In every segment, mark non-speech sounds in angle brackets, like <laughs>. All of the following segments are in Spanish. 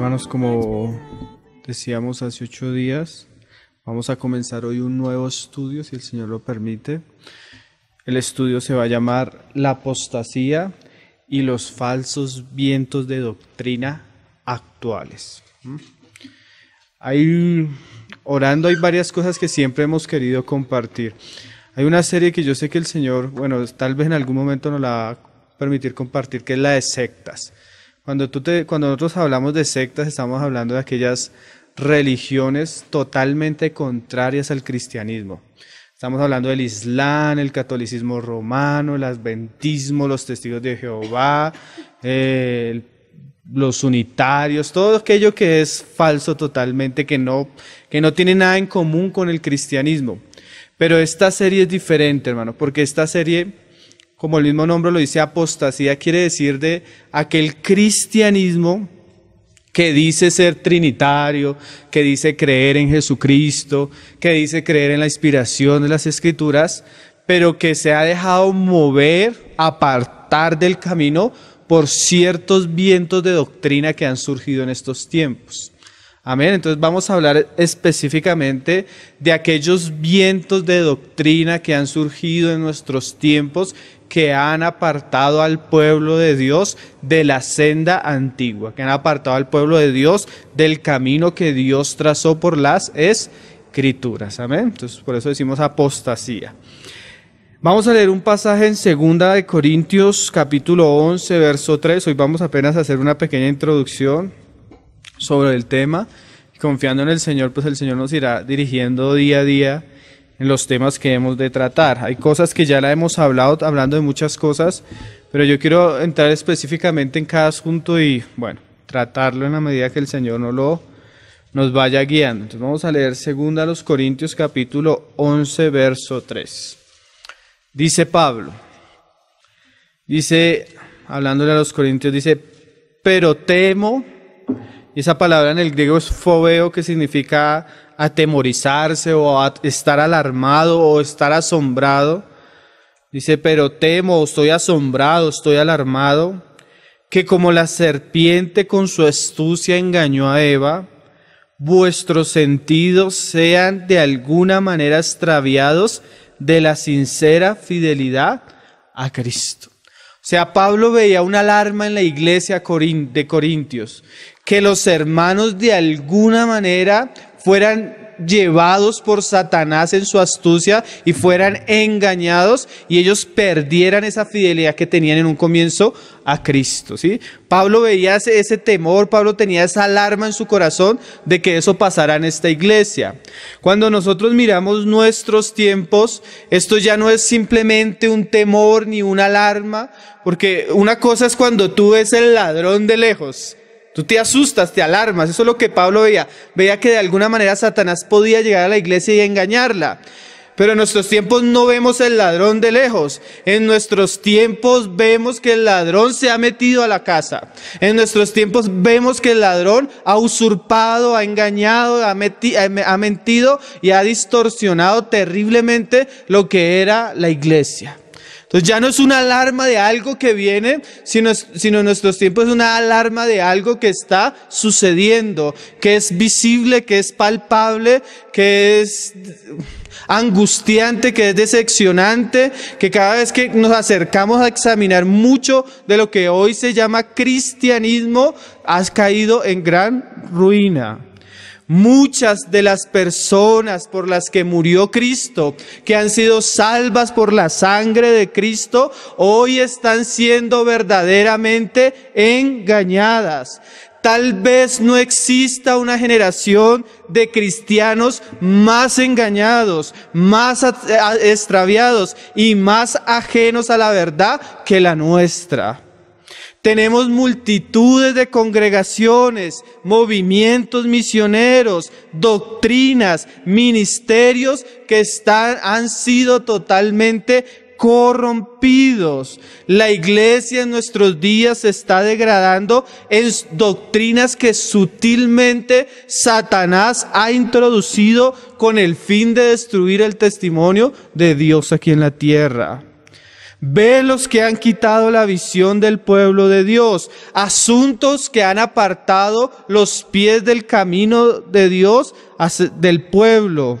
Hermanos, como decíamos hace ocho días, vamos a comenzar hoy un nuevo estudio, si el Señor lo permite. El estudio se va a llamar La apostasía y los falsos vientos de doctrina actuales. ¿Mm? Hay, orando hay varias cosas que siempre hemos querido compartir. Hay una serie que yo sé que el Señor, bueno, tal vez en algún momento nos la va a permitir compartir, que es la de sectas. Cuando, nosotros hablamos de sectas, estamos hablando de aquellas religiones totalmente contrarias al cristianismo. Estamos hablando del Islam, el catolicismo romano, el adventismo, los testigos de Jehová, eh, los unitarios, todo aquello que es falso totalmente, que no, que no tiene nada en común con el cristianismo. Pero esta serie es diferente, hermano, porque esta serie como el mismo nombre lo dice, apostasía quiere decir de aquel cristianismo que dice ser trinitario, que dice creer en Jesucristo, que dice creer en la inspiración de las escrituras, pero que se ha dejado mover, apartar del camino por ciertos vientos de doctrina que han surgido en estos tiempos. Amén. Entonces vamos a hablar específicamente de aquellos vientos de doctrina que han surgido en nuestros tiempos que han apartado al pueblo de Dios de la senda antigua, que han apartado al pueblo de Dios del camino que Dios trazó por las escrituras. Amén. Entonces, por eso decimos apostasía. Vamos a leer un pasaje en segunda de Corintios capítulo 11, verso 3. Hoy vamos apenas a hacer una pequeña introducción sobre el tema. Confiando en el Señor, pues el Señor nos irá dirigiendo día a día en los temas que hemos de tratar. Hay cosas que ya la hemos hablado, hablando de muchas cosas, pero yo quiero entrar específicamente en cada asunto y, bueno, tratarlo en la medida que el Señor lo nos vaya guiando. Entonces vamos a leer 2 a los Corintios capítulo 11 verso 3. Dice Pablo, dice, hablándole a los Corintios, dice, pero temo, y esa palabra en el griego es fobeo que significa atemorizarse o estar alarmado o estar asombrado. Dice, pero temo, estoy asombrado, estoy alarmado, que como la serpiente con su astucia engañó a Eva, vuestros sentidos sean de alguna manera extraviados de la sincera fidelidad a Cristo. O sea, Pablo veía una alarma en la iglesia de Corintios, que los hermanos de alguna manera fueran llevados por Satanás en su astucia y fueran engañados y ellos perdieran esa fidelidad que tenían en un comienzo a Cristo. ¿sí? Pablo veía ese, temor, Pablo tenía esa alarma en su corazón de que eso pasara en esta iglesia. Cuando nosotros miramos nuestros tiempos, esto ya no es simplemente un temor ni una alarma, porque una cosa es cuando tú ves el ladrón de lejos Tú te asustas, te alarmas. Eso es lo que Pablo veía. Veía que de alguna manera Satanás podía llegar a la iglesia y engañarla. Pero en nuestros tiempos no vemos el ladrón de lejos. En nuestros tiempos vemos que el ladrón se ha metido a la casa. En nuestros tiempos vemos que el ladrón ha usurpado, ha engañado, ha, ha mentido y ha distorsionado terriblemente lo que era la iglesia. Entonces ya no es una alarma de algo que viene, sino, sino nuestros tiempos es una alarma de algo que está sucediendo, que es visible, que es palpable, que es angustiante, que es decepcionante, que cada vez que nos acercamos a examinar mucho de lo que hoy se llama cristianismo, has caído en gran ruina. Muchas de las personas por las que murió Cristo, que han sido salvas por la sangre de Cristo, hoy están siendo verdaderamente engañadas. Tal vez no exista una generación de cristianos más engañados, más extraviados y más ajenos a la verdad que la nuestra. Tenemos multitudes de congregaciones, movimientos misioneros, doctrinas, ministerios que están, han sido totalmente corrompidos. La iglesia en nuestros días se está degradando en doctrinas que sutilmente Satanás ha introducido con el fin de destruir el testimonio de Dios aquí en la tierra. Ve los que han quitado la visión del pueblo de Dios, asuntos que han apartado los pies del camino de Dios, del pueblo.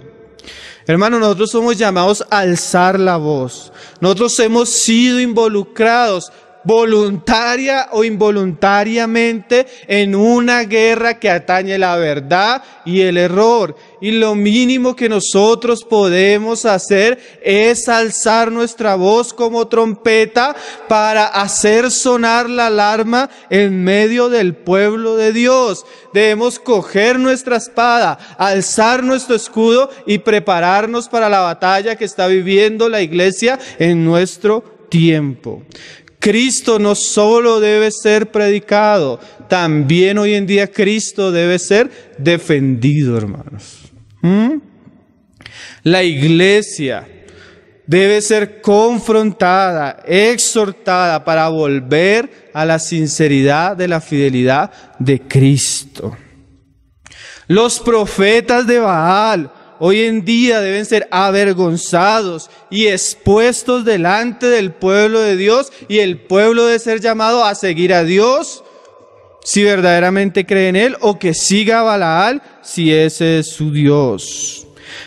Hermanos, nosotros somos llamados a alzar la voz. Nosotros hemos sido involucrados voluntaria o involuntariamente en una guerra que atañe la verdad y el error. Y lo mínimo que nosotros podemos hacer es alzar nuestra voz como trompeta para hacer sonar la alarma en medio del pueblo de Dios. Debemos coger nuestra espada, alzar nuestro escudo y prepararnos para la batalla que está viviendo la iglesia en nuestro tiempo. Cristo no solo debe ser predicado, también hoy en día Cristo debe ser defendido, hermanos. ¿Mm? La iglesia debe ser confrontada, exhortada para volver a la sinceridad de la fidelidad de Cristo. Los profetas de Baal hoy en día deben ser avergonzados y expuestos delante del pueblo de Dios y el pueblo debe ser llamado a seguir a Dios si verdaderamente cree en Él o que siga a Balaal si ese es su Dios.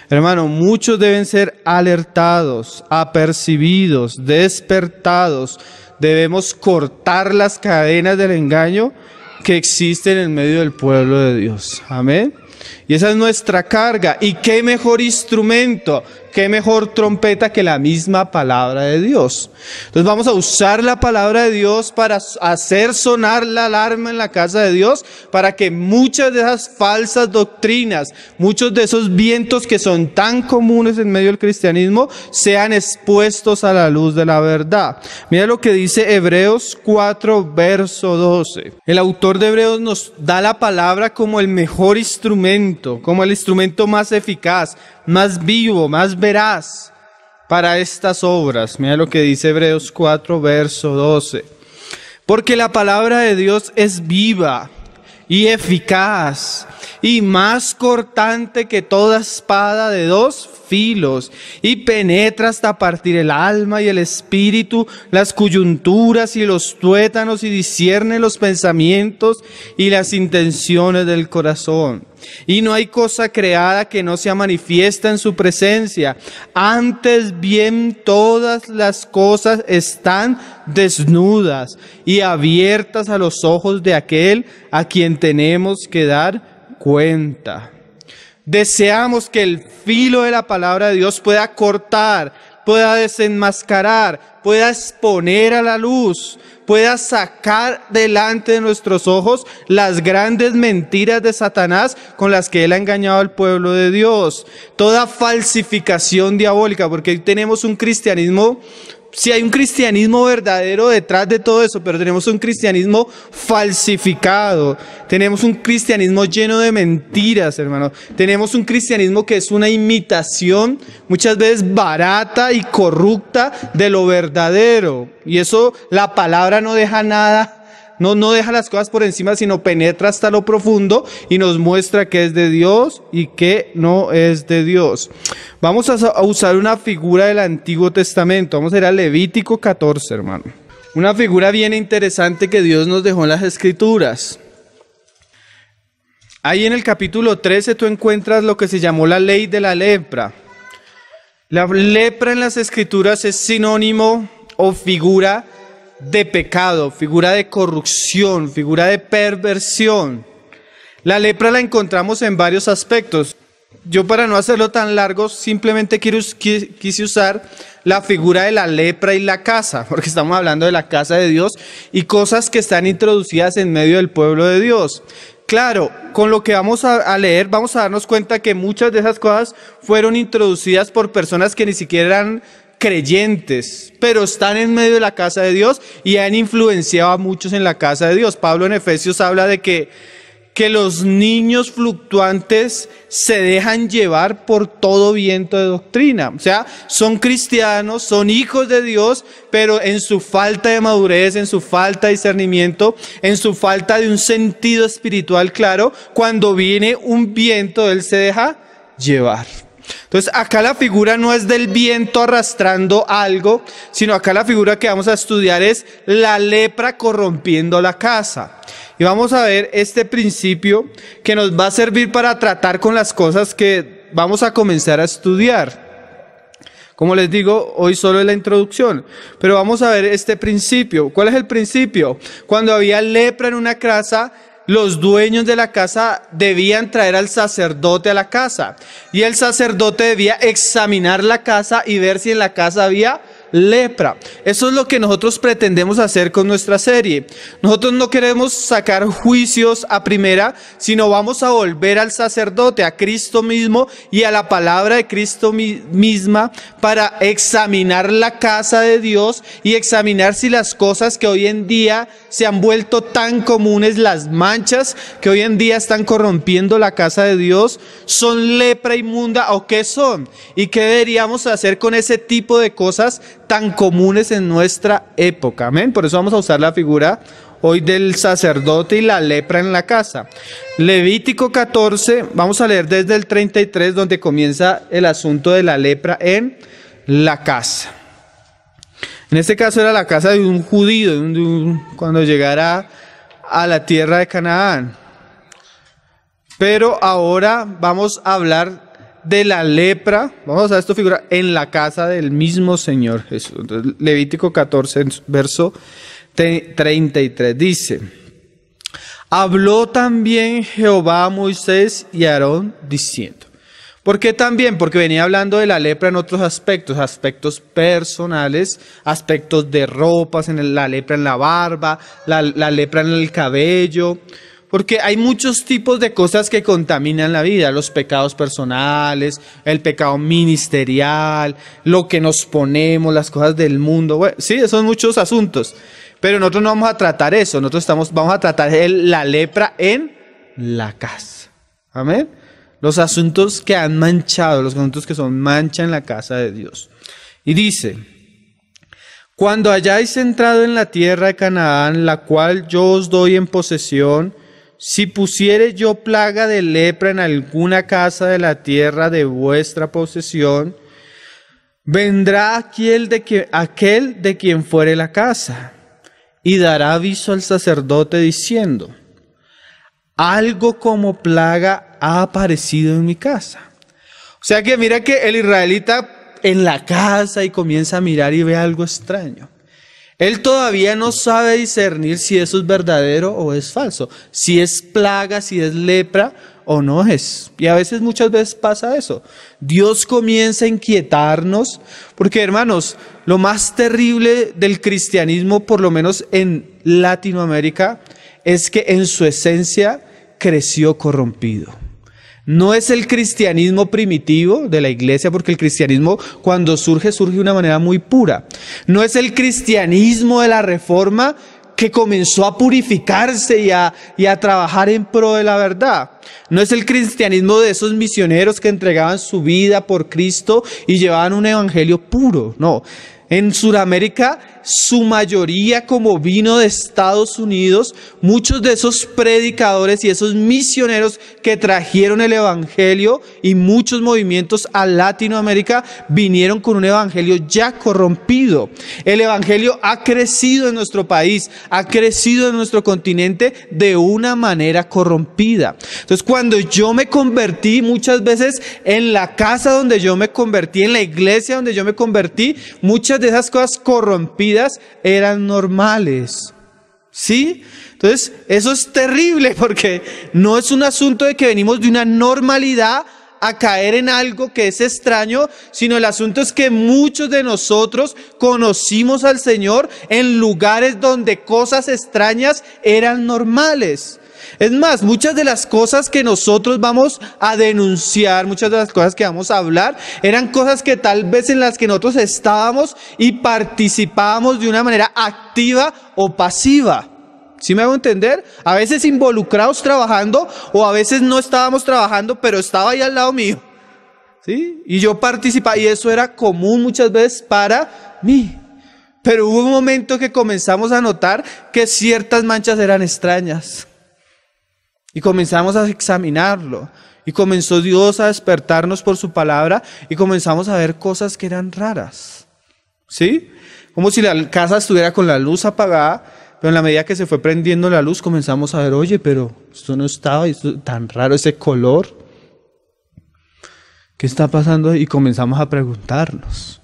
Hermano, muchos deben ser alertados, apercibidos, despertados. Debemos cortar las cadenas del engaño que existen en medio del pueblo de Dios. Amén. Y esa es nuestra carga. ¿Y qué mejor instrumento, qué mejor trompeta que la misma palabra de Dios? Entonces vamos a usar la palabra de Dios para hacer sonar la alarma en la casa de Dios, para que muchas de esas falsas doctrinas, muchos de esos vientos que son tan comunes en medio del cristianismo, sean expuestos a la luz de la verdad. Mira lo que dice Hebreos 4, verso 12. El autor de Hebreos nos da la palabra como el mejor instrumento como el instrumento más eficaz, más vivo, más veraz para estas obras. Mira lo que dice Hebreos 4, verso 12. Porque la palabra de Dios es viva y eficaz y más cortante que toda espada de dos y penetra hasta partir el alma y el espíritu, las coyunturas y los tuétanos, y discierne los pensamientos y las intenciones del corazón. Y no hay cosa creada que no sea manifiesta en su presencia. Antes bien todas las cosas están desnudas y abiertas a los ojos de aquel a quien tenemos que dar cuenta. Deseamos que el filo de la palabra de Dios pueda cortar, pueda desenmascarar, pueda exponer a la luz, pueda sacar delante de nuestros ojos las grandes mentiras de Satanás con las que él ha engañado al pueblo de Dios. Toda falsificación diabólica, porque tenemos un cristianismo si hay un cristianismo verdadero detrás de todo eso, pero tenemos un cristianismo falsificado, tenemos un cristianismo lleno de mentiras, hermano, tenemos un cristianismo que es una imitación muchas veces barata y corrupta de lo verdadero, y eso la palabra no deja nada no, deja las cosas por encima, sino penetra hasta lo profundo y nos muestra que es de Dios y que no es de Dios. Vamos a usar una figura del Antiguo Testamento. Vamos a ir a Levítico 14, hermano. Una figura bien interesante que Dios nos dejó en las Escrituras. Ahí en el capítulo 13 tú encuentras lo que se llamó la ley de la lepra. La lepra en las escrituras es sinónimo o figura de pecado, figura de corrupción, figura de perversión. La lepra la encontramos en varios aspectos. Yo para no hacerlo tan largo, simplemente quise usar la figura de la lepra y la casa, <laughs> porque estamos hablando de la casa de Dios y cosas que están introducidas en medio del pueblo de Dios. Claro, con lo que vamos a, leer vamos a darnos cuenta que muchas de esas cosas fueron introducidas por personas que ni siquiera eran creyentes, pero están en medio de la casa de Dios y han influenciado a muchos en la casa de Dios. Pablo en Efesios habla de que, que los niños fluctuantes se dejan llevar por todo viento de doctrina. O sea, son cristianos, son hijos de Dios, pero en su falta de madurez, en su falta de discernimiento, en su falta de un sentido espiritual claro, cuando viene un viento, él se deja llevar. Entonces, acá la figura no es del viento arrastrando algo, sino acá la figura que vamos a estudiar es la lepra corrompiendo la casa. Y vamos a ver este principio que nos va a servir para tratar con las cosas que vamos a comenzar a estudiar. Como les digo, hoy solo es la introducción, pero vamos a ver este principio. ¿Cuál es el principio? Cuando había lepra en una casa, los dueños de la casa debían traer al sacerdote a la casa y el sacerdote debía examinar la casa y ver si en la casa había lepra. Eso es lo que nosotros pretendemos hacer con nuestra serie. Nosotros no queremos sacar juicios a primera, sino vamos a volver al sacerdote, a Cristo mismo y a la palabra de Cristo misma para examinar la casa de Dios y examinar si las cosas que hoy en día se han vuelto tan comunes, las manchas que hoy en día están corrompiendo la casa de Dios, son lepra inmunda o qué son y qué deberíamos hacer con ese tipo de cosas tan comunes en nuestra época. Amén. Por eso vamos a usar la figura hoy del sacerdote y la lepra en la casa. Levítico 14, vamos a leer desde el 33 donde comienza el asunto de la lepra en la casa. En este caso era la casa de un judío, cuando llegara a la tierra de Canaán. Pero ahora vamos a hablar de la lepra, vamos a ver esto figura, en la casa del mismo Señor Jesús. Levítico 14, verso 33 dice, habló también Jehová a Moisés y Aarón diciendo, ¿Por qué también? Porque venía hablando de la lepra en otros aspectos, aspectos personales, aspectos de ropas, en la lepra en la barba, la lepra en el cabello, porque hay muchos tipos de cosas que contaminan la vida, los pecados personales, el pecado ministerial, lo que nos ponemos, las cosas del mundo. sí, son muchos asuntos. Pero nosotros no vamos a tratar eso, nosotros estamos, vamos a tratar la lepra en la casa. Amén. Los asuntos que han manchado, los asuntos que son mancha en la casa de Dios. Y dice, cuando hayáis entrado en la tierra de Canaán, la cual yo os doy en posesión, si pusiere yo plaga de lepra en alguna casa de la tierra de vuestra posesión, vendrá de que, aquel de quien fuere la casa y dará aviso al sacerdote diciendo, algo como plaga ha aparecido en mi casa. O sea que mira que el israelita en la casa y comienza a mirar y ve algo extraño. Él todavía no sabe discernir si eso es verdadero o es falso, si es plaga, si es lepra o no es. Y a veces muchas veces pasa eso. Dios comienza a inquietarnos, porque hermanos, lo más terrible del cristianismo, por lo menos en Latinoamérica, es que en su esencia creció corrompido. No es el cristianismo primitivo de la iglesia, porque el cristianismo cuando surge surge de una manera muy pura. No es el cristianismo de la reforma que comenzó a purificarse y a, y a trabajar en pro de la verdad. No es el cristianismo de esos misioneros que entregaban su vida por Cristo y llevaban un evangelio puro, no. En Sudamérica, su mayoría como vino de Estados Unidos, muchos de esos predicadores y esos misioneros que trajeron el Evangelio y muchos movimientos a Latinoamérica vinieron con un Evangelio ya corrompido. El Evangelio ha crecido en nuestro país, ha crecido en nuestro continente de una manera corrompida. Entonces, cuando yo me convertí muchas veces en la casa donde yo me convertí, en la iglesia donde yo me convertí, muchas esas cosas corrompidas eran normales. ¿Sí? Entonces, eso es terrible <laughs> porque no es un asunto de que venimos de una normalidad a caer en algo que es extraño, sino el asunto es que muchos de nosotros conocimos al Señor en lugares donde cosas extrañas eran normales. Es más, muchas de las cosas que nosotros vamos a denunciar, muchas de las cosas que vamos a hablar, eran cosas que tal vez en las que nosotros estábamos y participábamos de una manera activa o pasiva. ¿Sí me hago entender? A veces involucrados trabajando o a veces no estábamos trabajando, pero estaba ahí al lado mío. ¿Sí? Y yo participaba y eso era común muchas veces para mí. Pero hubo un momento que comenzamos a notar que ciertas manchas eran extrañas. Y comenzamos a examinarlo. Y comenzó Dios a despertarnos por su palabra y comenzamos a ver cosas que eran raras. ¿Sí? Como si la casa estuviera con la luz apagada, pero en la medida que se fue prendiendo la luz comenzamos a ver, oye, pero esto no estaba esto, tan raro, ese color. ¿Qué está pasando? Y comenzamos a preguntarnos.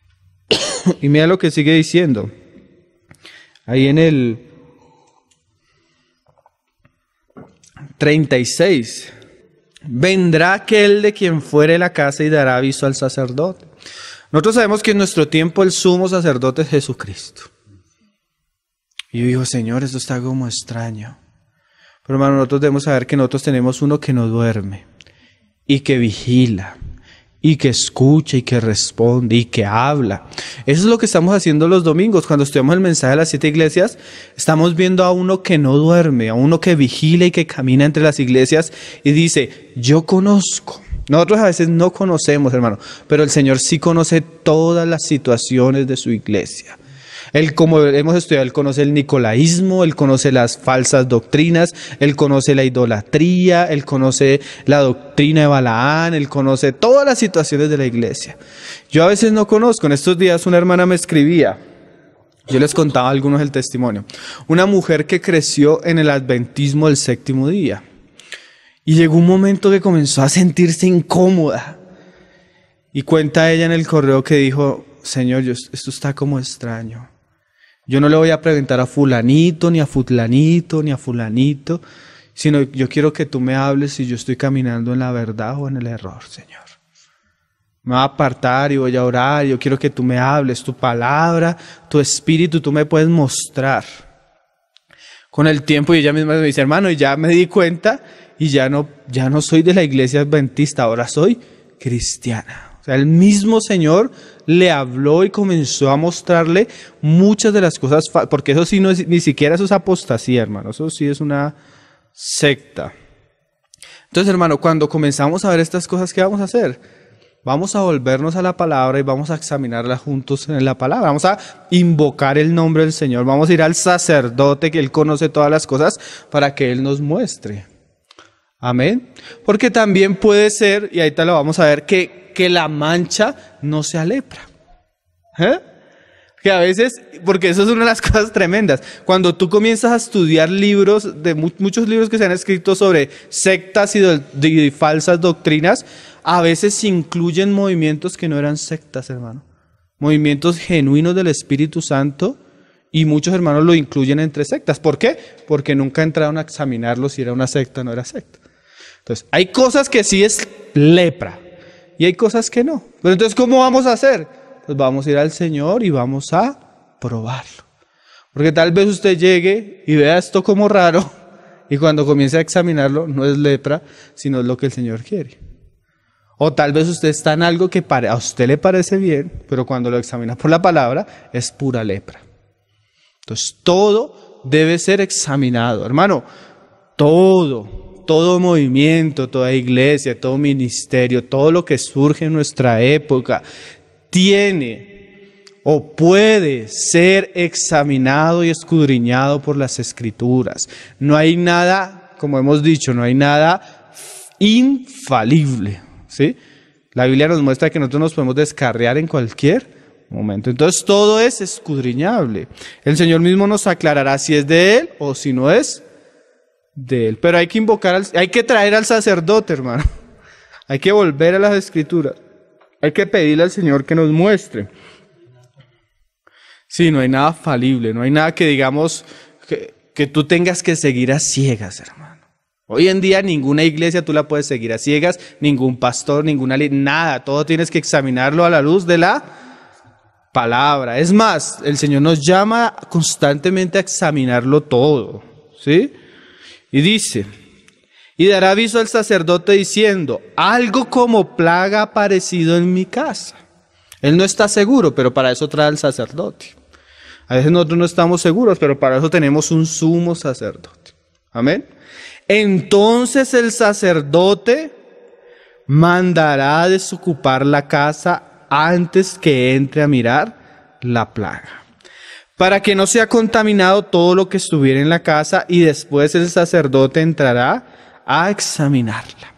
<coughs> y mira lo que sigue diciendo. Ahí en el 36. Vendrá aquel de quien fuere la casa y dará aviso al sacerdote. Nosotros sabemos que en nuestro tiempo el sumo sacerdote es Jesucristo. Y yo digo, Señor, esto está como extraño. Pero hermano, nosotros debemos saber que nosotros tenemos uno que no duerme y que vigila y que escucha y que responde y que habla. Eso es lo que estamos haciendo los domingos. Cuando estudiamos el mensaje de las siete iglesias, estamos viendo a uno que no duerme, a uno que vigila y que camina entre las iglesias y dice, yo conozco. Nosotros a veces no conocemos, hermano, pero el Señor sí conoce todas las situaciones de su iglesia. Él, como hemos estudiado, él conoce el nicolaísmo, él conoce las falsas doctrinas, él conoce la idolatría, él conoce la doctrina de Balaán, él conoce todas las situaciones de la iglesia. Yo a veces no conozco, en estos días una hermana me escribía, yo les contaba algunos del testimonio, una mujer que creció en el adventismo del séptimo día. Y llegó un momento que comenzó a sentirse incómoda. Y cuenta ella en el correo que dijo, Señor, esto está como extraño. Yo no le voy a preguntar a fulanito, ni a futlanito, ni a fulanito, sino yo quiero que tú me hables si yo estoy caminando en la verdad o en el error, Señor. Me voy a apartar y voy a orar, yo quiero que tú me hables, tu palabra, tu espíritu, tú me puedes mostrar. Con el tiempo y ella misma me dice, hermano, ya me di cuenta y ya no, ya no soy de la iglesia adventista, ahora soy cristiana. O sea, el mismo Señor le habló y comenzó a mostrarle muchas de las cosas, porque eso sí no es, ni siquiera eso es apostasía, hermano, eso sí es una secta. Entonces, hermano, cuando comenzamos a ver estas cosas, ¿qué vamos a hacer? Vamos a volvernos a la palabra y vamos a examinarla juntos en la palabra. Vamos a invocar el nombre del Señor. Vamos a ir al sacerdote que Él conoce todas las cosas para que Él nos muestre. Amén. Porque también puede ser, y ahí te lo vamos a ver, que, la mancha no sea lepra. ¿Eh? Que a veces, porque eso es una de las <laughs> cosas tremendas, cuando tú comienzas a estudiar libros, de muchos libros que se han escrito sobre sectas y, falsas doctrinas, a veces se incluyen movimientos que no eran sectas, hermano. Movimientos genuinos del Espíritu Santo y muchos hermanos lo incluyen entre sectas. ¿Por qué? Porque nunca entraron a examinarlo si era una secta o no era secta. Entonces, hay cosas que sí es lepra y hay cosas que no. Pero entonces, ¿cómo vamos a hacer? Pues vamos a ir al Señor y vamos a probarlo. Porque tal vez usted llegue y vea esto como raro y cuando comience a examinarlo no es lepra, sino es lo que el Señor quiere. O tal vez usted está en algo que a usted le parece bien, pero cuando lo examina por la palabra es pura lepra. Entonces, todo debe ser examinado. Hermano, todo todo movimiento, toda iglesia, todo ministerio, todo lo que surge en nuestra época, tiene o puede ser examinado y escudriñado por las escrituras. No hay nada, como hemos dicho, no hay nada infalible, ¿sí? La Biblia nos muestra que nosotros nos podemos descarrear en cualquier momento. Entonces todo es escudriñable. El Señor mismo nos aclarará si es de Él o si no es él. Pero hay que invocar, al, hay que traer al sacerdote, hermano. <laughs> Hay que volver a las escrituras. Hay que pedirle al Señor que nos muestre. Sí, no hay nada falible, no hay nada que digamos que, que tú tengas que seguir a ciegas, hermano. Hoy en día ninguna iglesia tú la puedes seguir a ciegas, ningún pastor, ninguna ley, nada. Todo tienes que examinarlo a la luz de la palabra. Es más, el Señor nos llama constantemente a examinarlo todo, ¿sí? Y dice, y dará aviso al sacerdote diciendo, algo como plaga ha aparecido en mi casa. Él no está seguro, pero para eso trae al sacerdote. A veces nosotros no estamos seguros, pero para eso tenemos un sumo sacerdote. Amén. Entonces el sacerdote mandará a desocupar la casa antes que entre a mirar la plaga para que no sea contaminado todo lo que estuviera en la casa y después el sacerdote entrará a examinarla.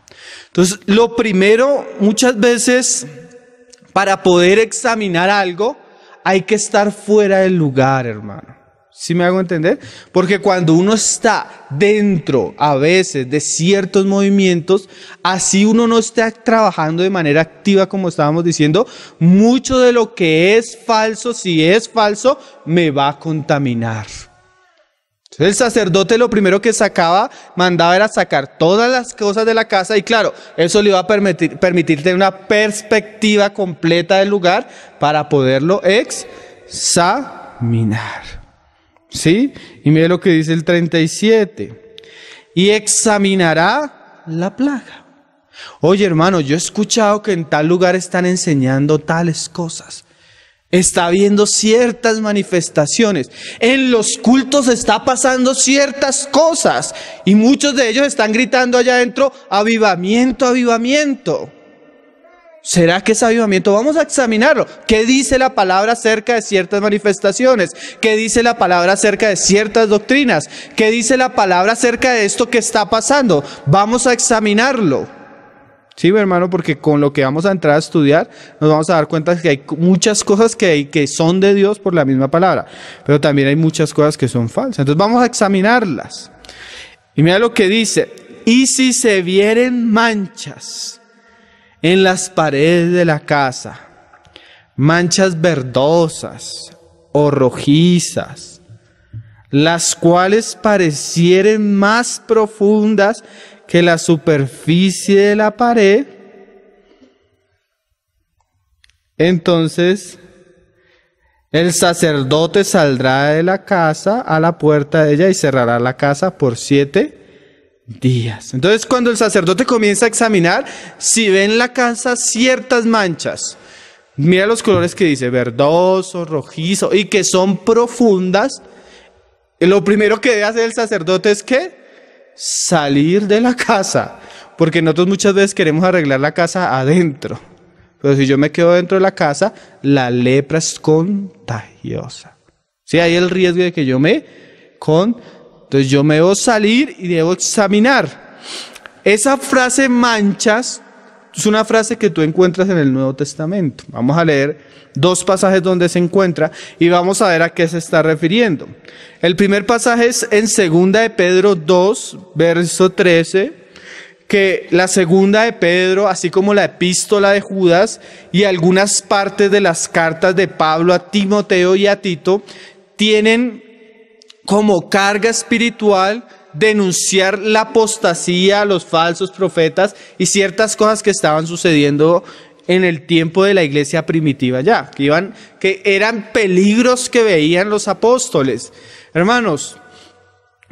Entonces, lo primero, muchas veces, para poder examinar algo, hay que estar fuera del lugar, hermano. ¿Sí me hago entender? Porque cuando uno está dentro a veces de ciertos movimientos, así uno no está trabajando de manera activa como estábamos diciendo, mucho de lo que es falso, si es falso, me va a contaminar. Entonces el sacerdote lo primero que sacaba, mandaba era sacar todas las cosas de la casa y claro, eso le iba a permitir, tener una perspectiva completa del lugar para poderlo examinar. ¿Sí? Y mire lo que dice el 37. Y examinará la plaga. Oye hermano, yo he escuchado que en tal lugar están enseñando tales cosas. Está habiendo ciertas manifestaciones. En los cultos está pasando ciertas cosas. Y muchos de ellos están gritando allá adentro, avivamiento, avivamiento. ¿Será que es avivamiento? Vamos a examinarlo. ¿Qué dice la palabra acerca de ciertas manifestaciones? ¿Qué dice la palabra acerca de ciertas doctrinas? ¿Qué dice la palabra acerca de esto que está pasando? Vamos a examinarlo. Sí, mi hermano, porque con lo que vamos a entrar a estudiar nos vamos a dar cuenta que hay muchas cosas que, que son de Dios por la misma palabra, pero también hay muchas cosas que son falsas. Entonces vamos a examinarlas. Y mira lo que dice, y si se vieren manchas en las paredes de la casa, manchas verdosas o rojizas, las cuales parecieren más profundas que la superficie de la pared, entonces el sacerdote saldrá de la casa a la puerta de ella y cerrará la casa por siete días. Entonces, cuando el sacerdote comienza a examinar, si ve en la casa ciertas manchas, mira los colores que dice, verdoso, rojizo, y que son profundas, lo primero que debe hacer el sacerdote es que salir de la casa, porque nosotros muchas veces queremos arreglar la casa adentro. Pero si yo me quedo dentro de la casa, la lepra es contagiosa. Si hay el riesgo de que yo me con entonces yo me debo salir y debo examinar. Esa frase manchas es una frase que tú encuentras en el Nuevo Testamento. Vamos a leer dos pasajes donde se encuentra y vamos a ver a qué se está refiriendo. El primer pasaje es en segunda de Pedro 2, verso 13, que la segunda de Pedro, así como la epístola de Judas y algunas partes de las cartas de Pablo a Timoteo y a Tito, tienen como carga espiritual denunciar la apostasía, los falsos profetas y ciertas cosas que estaban sucediendo en el tiempo de la iglesia primitiva ya, que iban que eran peligros que veían los apóstoles. Hermanos,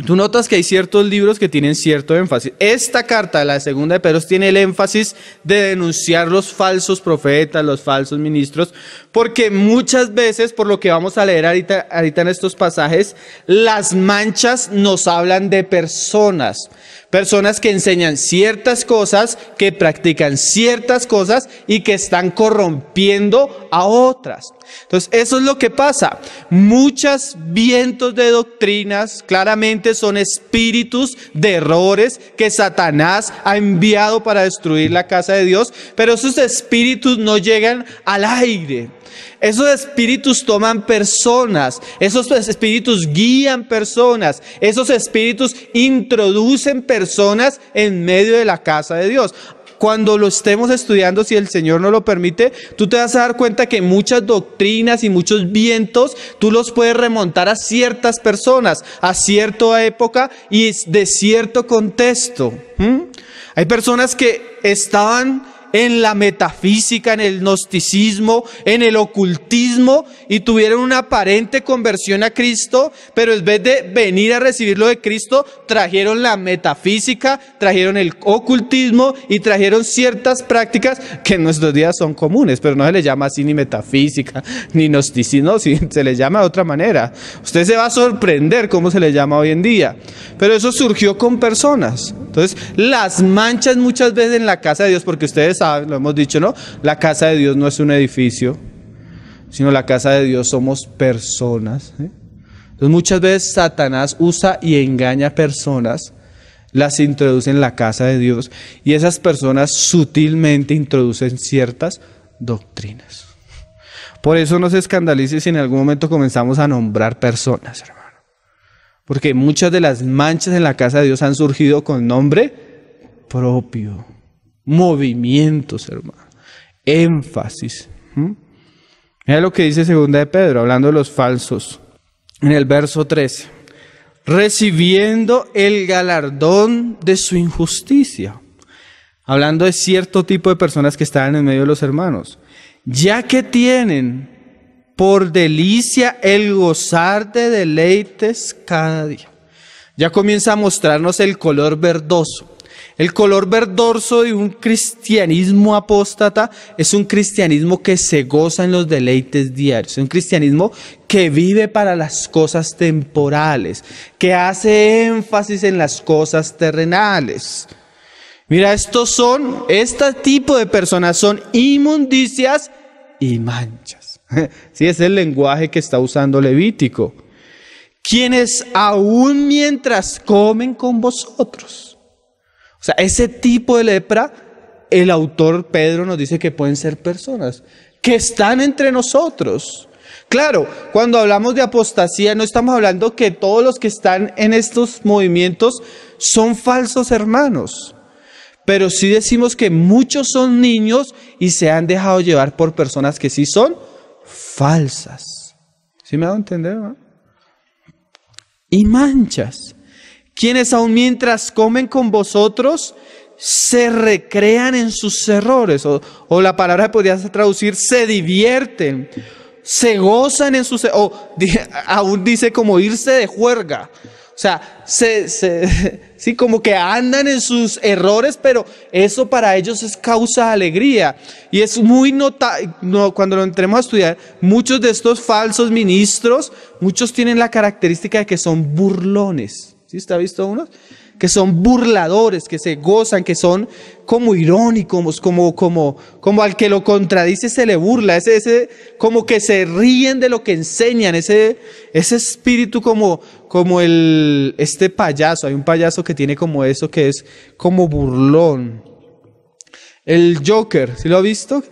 Tú notas que hay ciertos libros que tienen cierto énfasis. Esta carta, la segunda de Pedro, tiene el énfasis de denunciar los falsos profetas, los falsos ministros, porque muchas veces, por lo que vamos a leer ahorita, ahorita en estos pasajes, las manchas nos hablan de personas personas que enseñan ciertas cosas, que practican ciertas cosas y que están corrompiendo a otras. Entonces, eso es lo que pasa. Muchos vientos de doctrinas claramente son espíritus de errores que Satanás ha enviado para destruir la casa de Dios, pero esos espíritus no llegan al aire esos espíritus toman personas, esos espíritus guían personas, esos espíritus introducen personas en medio de la casa de Dios. Cuando lo estemos estudiando, si el Señor no lo permite, tú te vas a dar cuenta que muchas doctrinas y muchos vientos tú los puedes remontar a ciertas personas, a cierta época y de cierto contexto. Hay personas que estaban en la metafísica, en el gnosticismo, en el ocultismo y tuvieron una aparente conversión a Cristo, pero en vez de venir a recibirlo de Cristo, trajeron la metafísica, trajeron el ocultismo y trajeron ciertas prácticas que en nuestros días son comunes, pero no se les llama así ni metafísica, <laughs> ni gnosticismo, se les llama de otra manera. Usted se va a sorprender cómo se le llama hoy en día, pero eso surgió con personas. Entonces, las manchas muchas veces en la casa de Dios, porque ustedes saben, lo hemos dicho, ¿no? La casa de Dios no es un edificio, sino la casa de Dios somos personas. Entonces, muchas veces Satanás usa y engaña personas las introduce en la casa de Dios y esas personas sutilmente introducen ciertas doctrinas. Por eso no se escandalice si en algún momento comenzamos a nombrar personas, hermano. Porque muchas de las manchas en la casa de Dios han surgido con nombre propio. Movimientos, hermano. Énfasis. ¿Mm? Mira lo que dice segunda de Pedro, hablando de los falsos. En el verso 13. Recibiendo el galardón de su injusticia. Hablando de cierto tipo de personas que estaban en medio de los hermanos. Ya que tienen por delicia el gozar de deleites cada día. Ya comienza a mostrarnos el color verdoso. El color verdoso de un cristianismo apóstata es un cristianismo que se goza en los deleites diarios, un cristianismo que vive para las cosas temporales, que hace énfasis en las cosas terrenales. Mira, estos son, este tipo de personas son inmundicias y manchas. <laughs> Sí, es el lenguaje que está usando Levítico. Quienes aún mientras comen con vosotros. O sea, ese tipo de lepra, el autor Pedro nos dice que pueden ser personas que están entre nosotros. Claro, cuando hablamos de apostasía no estamos hablando que todos los que están en estos movimientos son falsos hermanos, pero sí decimos que muchos son niños y se han dejado llevar por personas que sí son falsas. si me hago entender? Y manchas, quienes aun mientras comen con vosotros, se recrean en sus errores, o, la palabra podría traducir, se divierten, se gozan en sus, e-, o <laughs> aún dice como irse de juerga, o sea, <laughs> sí, como que andan en sus errores, pero eso para ellos es causa de alegría. Y es muy notable, cuando lo entremos a estudiar, muchos de estos falsos ministros, muchos tienen la característica de que son burlones. ¿Sí? ¿Está visto unos? que son burladores, que se gozan, que son como irónicos, como, como, como al que lo contradice se le burla, ese, ese, como que se ríen de lo que enseñan, ese, espíritu como, como el, este payaso, hay un payaso que tiene como eso, que es como burlón. El Joker, ¿si lo ha visto?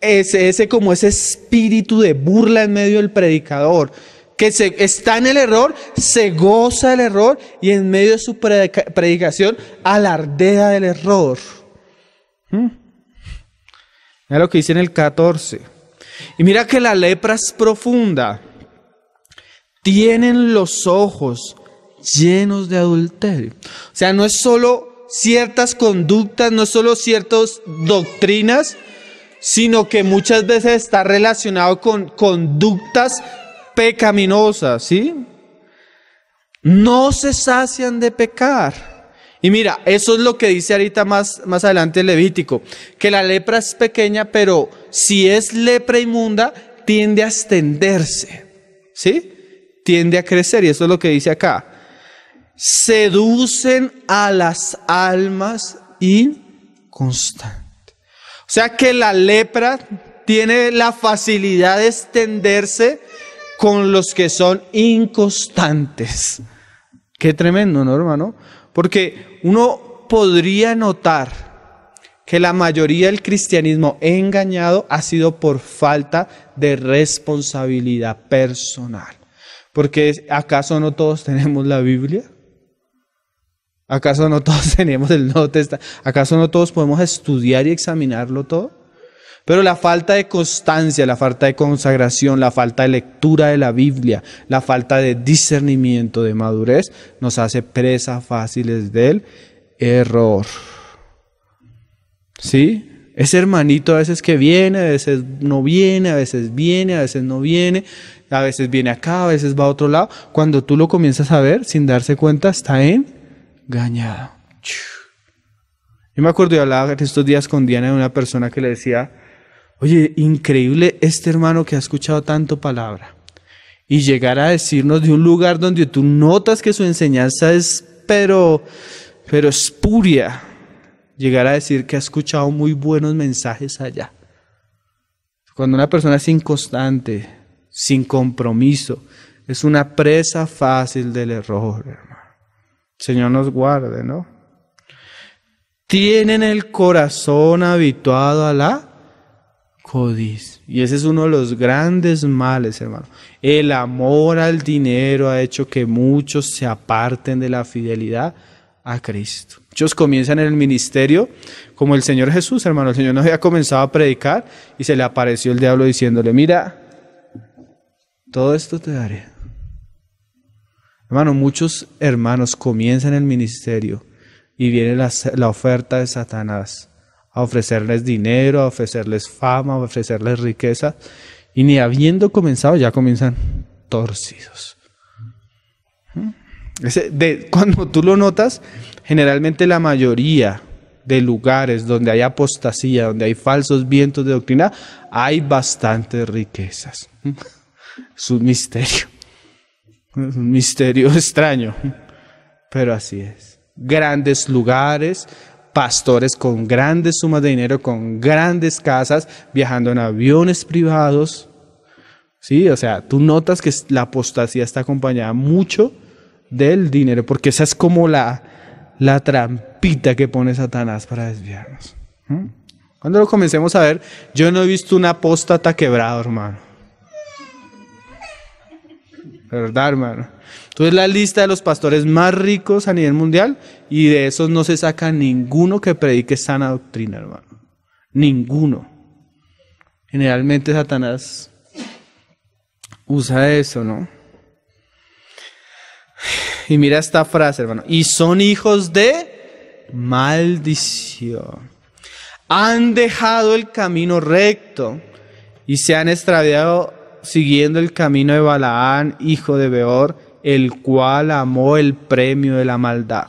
Ese, ese como ese espíritu de burla en medio del predicador que está en el error, se goza del error y en medio de su predicación alardea del error. ¿Mm? Mira lo que dice en el 14. Y mira que la lepra es profunda. Tienen los ojos llenos de adulterio. O sea, no es solo ciertas conductas, no es solo ciertas doctrinas, sino que muchas veces está relacionado con conductas pecaminosa, ¿sí? No se sacian de pecar. Y mira, eso es lo que dice ahorita más, más adelante el Levítico, que la lepra es pequeña, pero si es lepra inmunda, tiende a extenderse, ¿sí? Tiende a crecer, y eso es lo que dice acá. Seducen a las almas inconstantes. O sea que la lepra tiene la facilidad de extenderse con los que son inconstantes. Qué tremendo, ¿no, hermano? Porque uno podría notar que la mayoría del cristianismo engañado ha sido por falta de responsabilidad personal. Porque ¿acaso no todos tenemos la Biblia? ¿Acaso no todos <laughs> tenemos el Nuevo Testamento? ¿Acaso no todos podemos estudiar y examinarlo todo? Pero la falta de constancia, la falta de consagración, la falta de lectura de la Biblia, la falta de discernimiento, de madurez, nos hace presas fáciles del error. ¿Sí? Ese hermanito a veces que viene, a veces no viene, a veces viene, a veces no viene, a veces viene acá, a veces va a otro lado. Cuando tú lo comienzas a ver sin darse cuenta, está engañado. Yo me acuerdo, yo hablaba estos días con Diana de una persona que le decía, Oye, increíble este hermano que ha escuchado tanto palabra y llegar a decirnos de un lugar donde tú notas que su enseñanza es pero pero espuria, llegar a decir que ha escuchado muy buenos mensajes allá. Cuando una persona es inconstante, sin compromiso, es una presa fácil del error, hermano. Señor nos guarde, ¿no? Tienen el corazón habituado a la y ese es uno de los grandes males, hermano. El amor al dinero ha hecho que muchos se aparten de la fidelidad a Cristo. Muchos comienzan en el ministerio como el Señor Jesús, hermano. El Señor no había comenzado a predicar y se le apareció el diablo diciéndole, mira, todo esto te daré. Hermano, muchos hermanos comienzan el ministerio y viene la oferta de Satanás a ofrecerles dinero, a ofrecerles fama, a ofrecerles riqueza, y ni habiendo comenzado ya comienzan torcidos. ¿Mm? de, <laughs> cuando tú lo notas, generalmente la mayoría de lugares donde hay apostasía, donde hay falsos vientos de doctrina, hay bastantes riquezas. <laughs> Es un misterio. Es un misterio <laughs> extraño. Pero así es. Grandes lugares, pastores con grandes sumas de dinero, con grandes casas, viajando en aviones privados. Sí, o sea, tú notas que la apostasía está acompañada mucho del dinero, porque esa es como la, la trampita que pone Satanás para desviarnos. ¿Mm? Cuando lo comencemos a ver, yo no he visto una apóstata quebrada, hermano. ¿Verdad, hermano? Entonces la lista de los pastores más ricos a nivel mundial y de esos no se saca ninguno que predique sana doctrina, hermano. Ninguno. Generalmente Satanás usa eso, ¿no? Y mira esta frase, hermano. Y son hijos de maldición. Han dejado el camino recto y se han extraviado siguiendo el camino de Balaán, hijo de Beor el cual amó el premio de la maldad.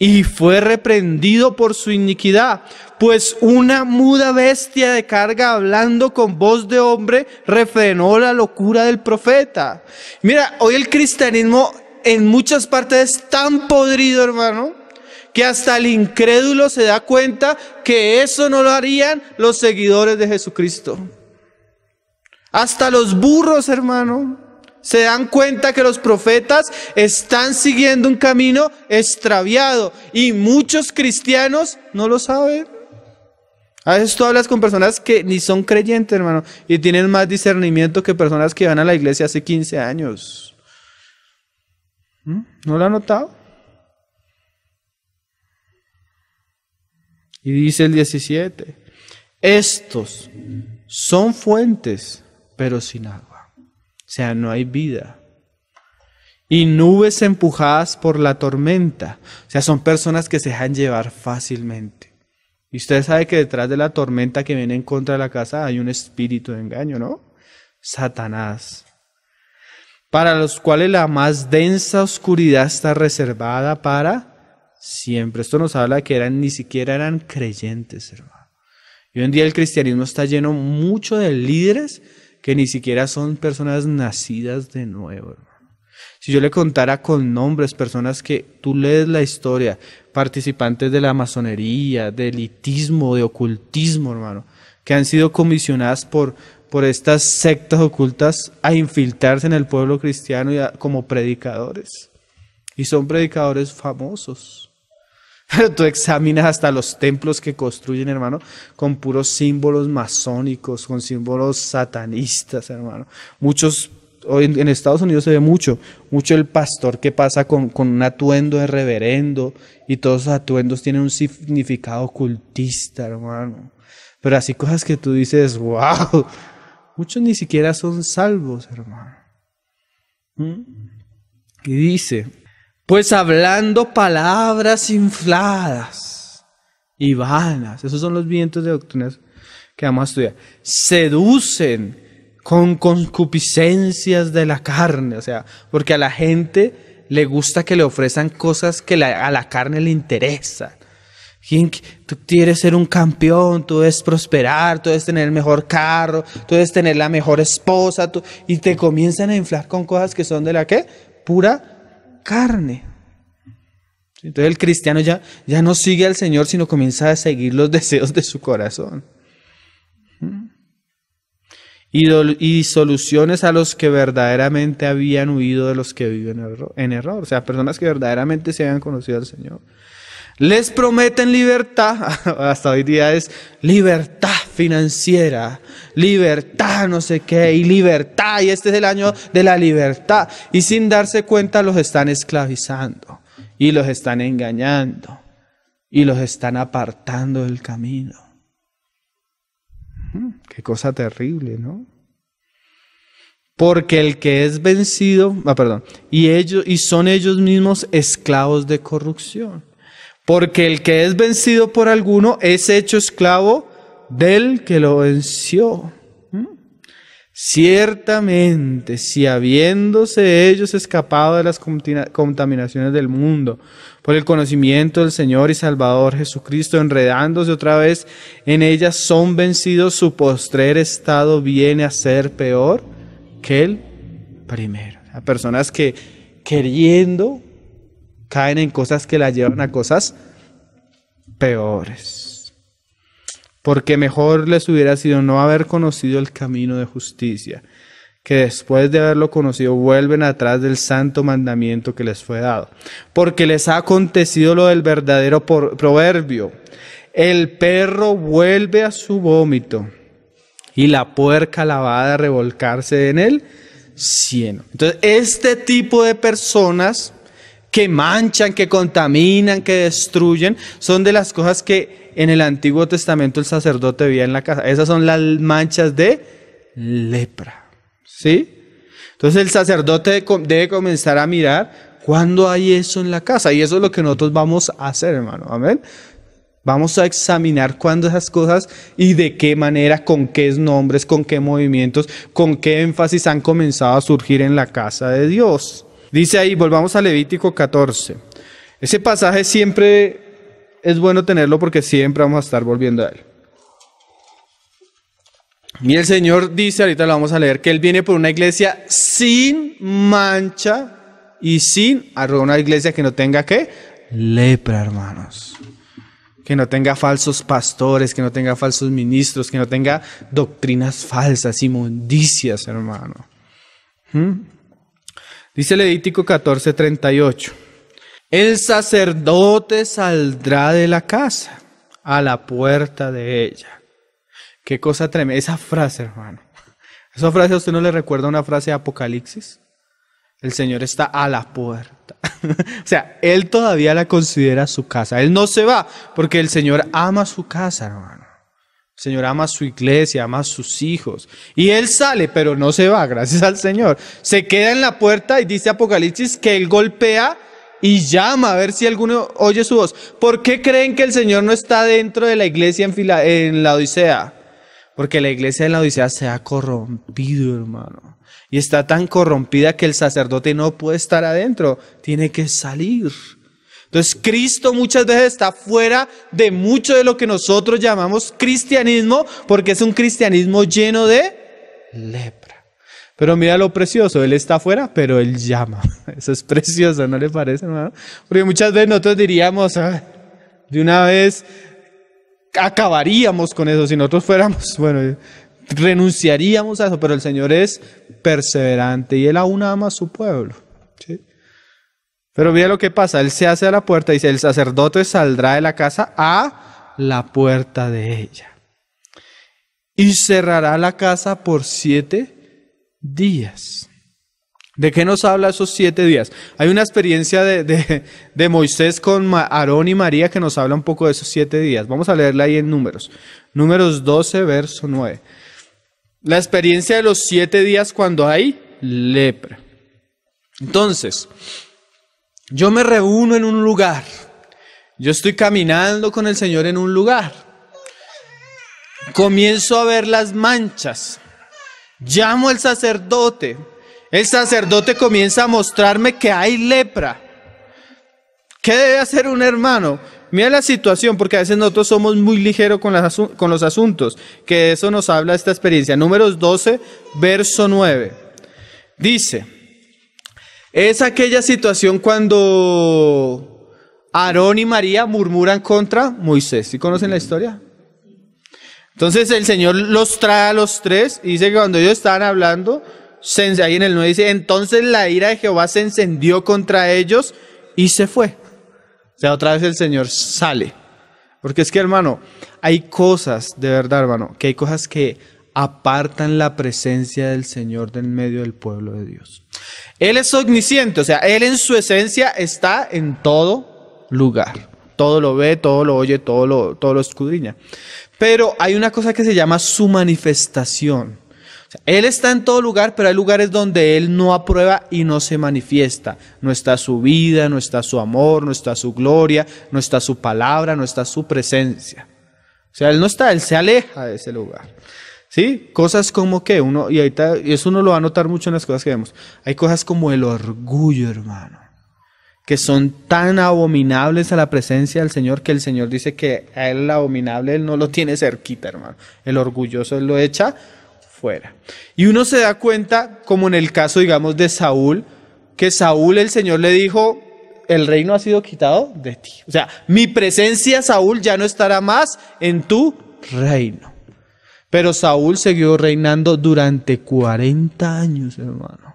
Y fue reprendido por su iniquidad, pues una muda bestia de carga hablando con voz de hombre refrenó la locura del profeta. Mira, hoy el cristianismo en muchas partes es tan podrido, hermano, que hasta el incrédulo se da cuenta que eso no lo harían los seguidores de Jesucristo. Hasta los burros, hermano. Se dan cuenta que los profetas están siguiendo un camino extraviado y muchos cristianos no lo saben. A veces tú hablas con personas que ni son creyentes, hermano, y tienen más discernimiento que personas que van a la iglesia hace 15 años. ¿Mm? ¿No lo han notado? Y dice el 17, estos son fuentes, pero sin agua. O sea, no hay vida. Y nubes empujadas por la tormenta. O sea, son personas que se dejan llevar fácilmente. Y usted sabe que detrás de la tormenta que viene en contra de la casa hay un espíritu de engaño, ¿no? Satanás. Para los cuales la más densa oscuridad está reservada para siempre. Esto nos habla que eran ni siquiera eran creyentes, hermano. Y hoy en día el cristianismo está lleno mucho de líderes que ni siquiera son personas nacidas de nuevo. Si yo le contara con nombres, personas que tú lees la historia, participantes de la masonería, de elitismo, de ocultismo, hermano, que han sido comisionadas por, por estas sectas ocultas a infiltrarse en el pueblo cristiano como predicadores. Y son predicadores famosos. <laughs> Pero tú examinas hasta los templos que construyen, hermano, con puros símbolos masónicos, con símbolos satanistas, hermano. Muchos, hoy en Estados Unidos se ve mucho, mucho el pastor que pasa con, con un atuendo de reverendo y todos los atuendos tienen un significado ocultista, hermano. Pero así cosas que tú dices, wow, muchos ni siquiera son salvos, hermano. ¿Mm? Y dice, pues hablando palabras infladas y vanas, esos son los vientos de doctrinas que vamos a estudiar, seducen con concupiscencias de la carne, o sea, porque a la gente le gusta que le ofrezcan cosas que a la carne le interesan. Tú quieres ser un campeón, tú debes prosperar, tú debes tener el mejor carro, tú debes tener la mejor esposa, y te comienzan a inflar con cosas que son de la que pura carne. Entonces el cristiano ya, ya no sigue al Señor, sino comienza a seguir los <laughs> deseos de su corazón. ¿Mm? Y, soluciones a los que verdaderamente habían huido de los que viven en error. O sea, personas que verdaderamente se habían conocido al Señor. Les prometen libertad, <laughs> hasta hoy día es libertad financiera, libertad, no sé qué, y libertad, y este es el año de la libertad. Y sin darse cuenta los están esclavizando, y los están engañando, y los están apartando del camino. Mm, qué cosa terrible, ¿no? Porque el que es vencido, ah, perdón, y ellos y son ellos mismos esclavos de corrupción. Porque el que es vencido por alguno es hecho esclavo del que lo venció. ¿Mm? Ciertamente, si habiéndose ellos escapado de las contaminaciones del mundo por el conocimiento del Señor y Salvador Jesucristo, enredándose otra vez en ellas, son vencidos, su postrer estado viene a ser peor que el primero. A personas que queriendo caen en cosas que la llevan a cosas peores porque mejor les hubiera sido no haber conocido el camino de justicia, que después de haberlo conocido vuelven atrás del santo mandamiento que les fue dado, porque les ha acontecido lo del verdadero proverbio, el perro vuelve a su vómito y la puerca va a revolcarse en el cieno. Entonces, este tipo de personas que manchan, que contaminan, que destruyen, son de las cosas que en el Antiguo Testamento el sacerdote veía en la casa. Esas son las manchas de lepra. ¿Sí? Entonces el sacerdote debe comenzar a mirar cuándo hay eso en la casa. Y eso es lo que nosotros vamos a hacer, hermano. Amén. Vamos a examinar cuándo esas cosas y de qué manera, con qué nombres, con qué movimientos, con qué énfasis han comenzado a surgir en la casa de Dios. Dice ahí, volvamos a Levítico 14. Ese pasaje siempre es bueno tenerlo porque siempre vamos a estar volviendo a él. Y el Señor dice, ahorita lo vamos a leer, que Él viene por una iglesia sin mancha y sin arro una iglesia que no tenga qué? Lepra, hermanos. Que no tenga falsos pastores, que no tenga falsos ministros, que no tenga doctrinas falsas, inmundicias, hermano. ¿Mm? Dice Levítico 14:38. El sacerdote saldrá de la casa a la puerta de ella. Qué cosa tremenda. Esa frase, hermano. Esa frase a usted no le recuerda una frase de Apocalipsis. El Señor está a la puerta. <laughs> o sea, Él todavía la considera su casa. Él no se va porque el Señor ama su casa, hermano. Señor ama su iglesia, ama sus hijos. Y él sale, pero no se va, gracias al Señor. Se queda en la puerta y dice Apocalipsis que él golpea y llama a ver si alguno oye su voz. ¿Por qué creen que el Señor no está dentro de la iglesia en, en la Odisea? Porque la iglesia en la Odisea se ha corrompido, hermano. Y está tan corrompida que el sacerdote no puede estar adentro, tiene que salir. Entonces, Cristo muchas veces está fuera de mucho de lo que nosotros llamamos cristianismo, porque es un cristianismo lleno de lepra. Pero mira lo precioso, Él está fuera, pero Él llama. <laughs> Eso es precioso, ¿no le parece, hermano? Porque muchas veces nosotros diríamos, de una vez acabaríamos con eso si nosotros fuéramos, <laughs> bueno, renunciaríamos a eso, pero el Señor es perseverante y Él aún ama a su pueblo. ¿sí? Pero mira lo que pasa, él se hace a la puerta y dice, el sacerdote saldrá de la casa a la puerta de ella. Y cerrará la casa por siete días. ¿De qué nos habla esos siete días? Hay una experiencia de, de Moisés con Aarón y María que nos habla un poco de esos siete días. Vamos a leerla ahí en números. Números 12, verso 9. La experiencia de los siete días cuando hay lepra. Entonces, yo me reúno en un lugar. Yo estoy caminando con el Señor en un lugar. Comienzo a ver las manchas. Llamo al sacerdote. El sacerdote comienza a mostrarme que hay lepra. ¿Qué debe hacer un hermano? Mira la situación, porque a veces nosotros somos muy ligeros con, los asuntos, que de eso nos habla esta experiencia. Números 12, verso 9. Dice, es aquella situación cuando Aarón y María murmuran contra Moisés. ¿Sí conocen la historia? Entonces el Señor los trae a los tres y dice que cuando ellos estaban hablando, ahí en el 9 dice, entonces la ira de Jehová se encendió contra ellos y se fue. O sea, otra vez el Señor sale. Porque es que, hermano, hay cosas, de verdad, hermano, que hay cosas que apartan la presencia del Señor del medio del pueblo de Dios. Él es omnisciente, o sea, Él en su esencia está en todo lugar. Todo lo ve, todo lo oye, todo lo, todo lo escudriña. Pero hay una cosa que se llama su manifestación. él está en todo lugar, pero hay lugares donde Él no aprueba y no se manifiesta. No está su vida, no está su amor, no está su gloria, no está su palabra, no está su presencia. O sea, Él no está, Él se aleja de ese lugar. ¿Sí? Cosas como que uno, y eso uno lo va a notar mucho en las cosas que vemos. Hay cosas como el orgullo, hermano, que son tan abominables a la presencia del Señor que el Señor dice que a él el abominable él no lo tiene cerquita, hermano. El orgulloso lo echa fuera. Y uno se da cuenta, como en el caso, digamos, de Saúl, que Saúl el Señor le dijo, el reino ha sido quitado de ti. O sea, mi presencia, Saúl, ya no estará más en tu reino. Pero Saúl siguió reinando durante 40 años, hermano.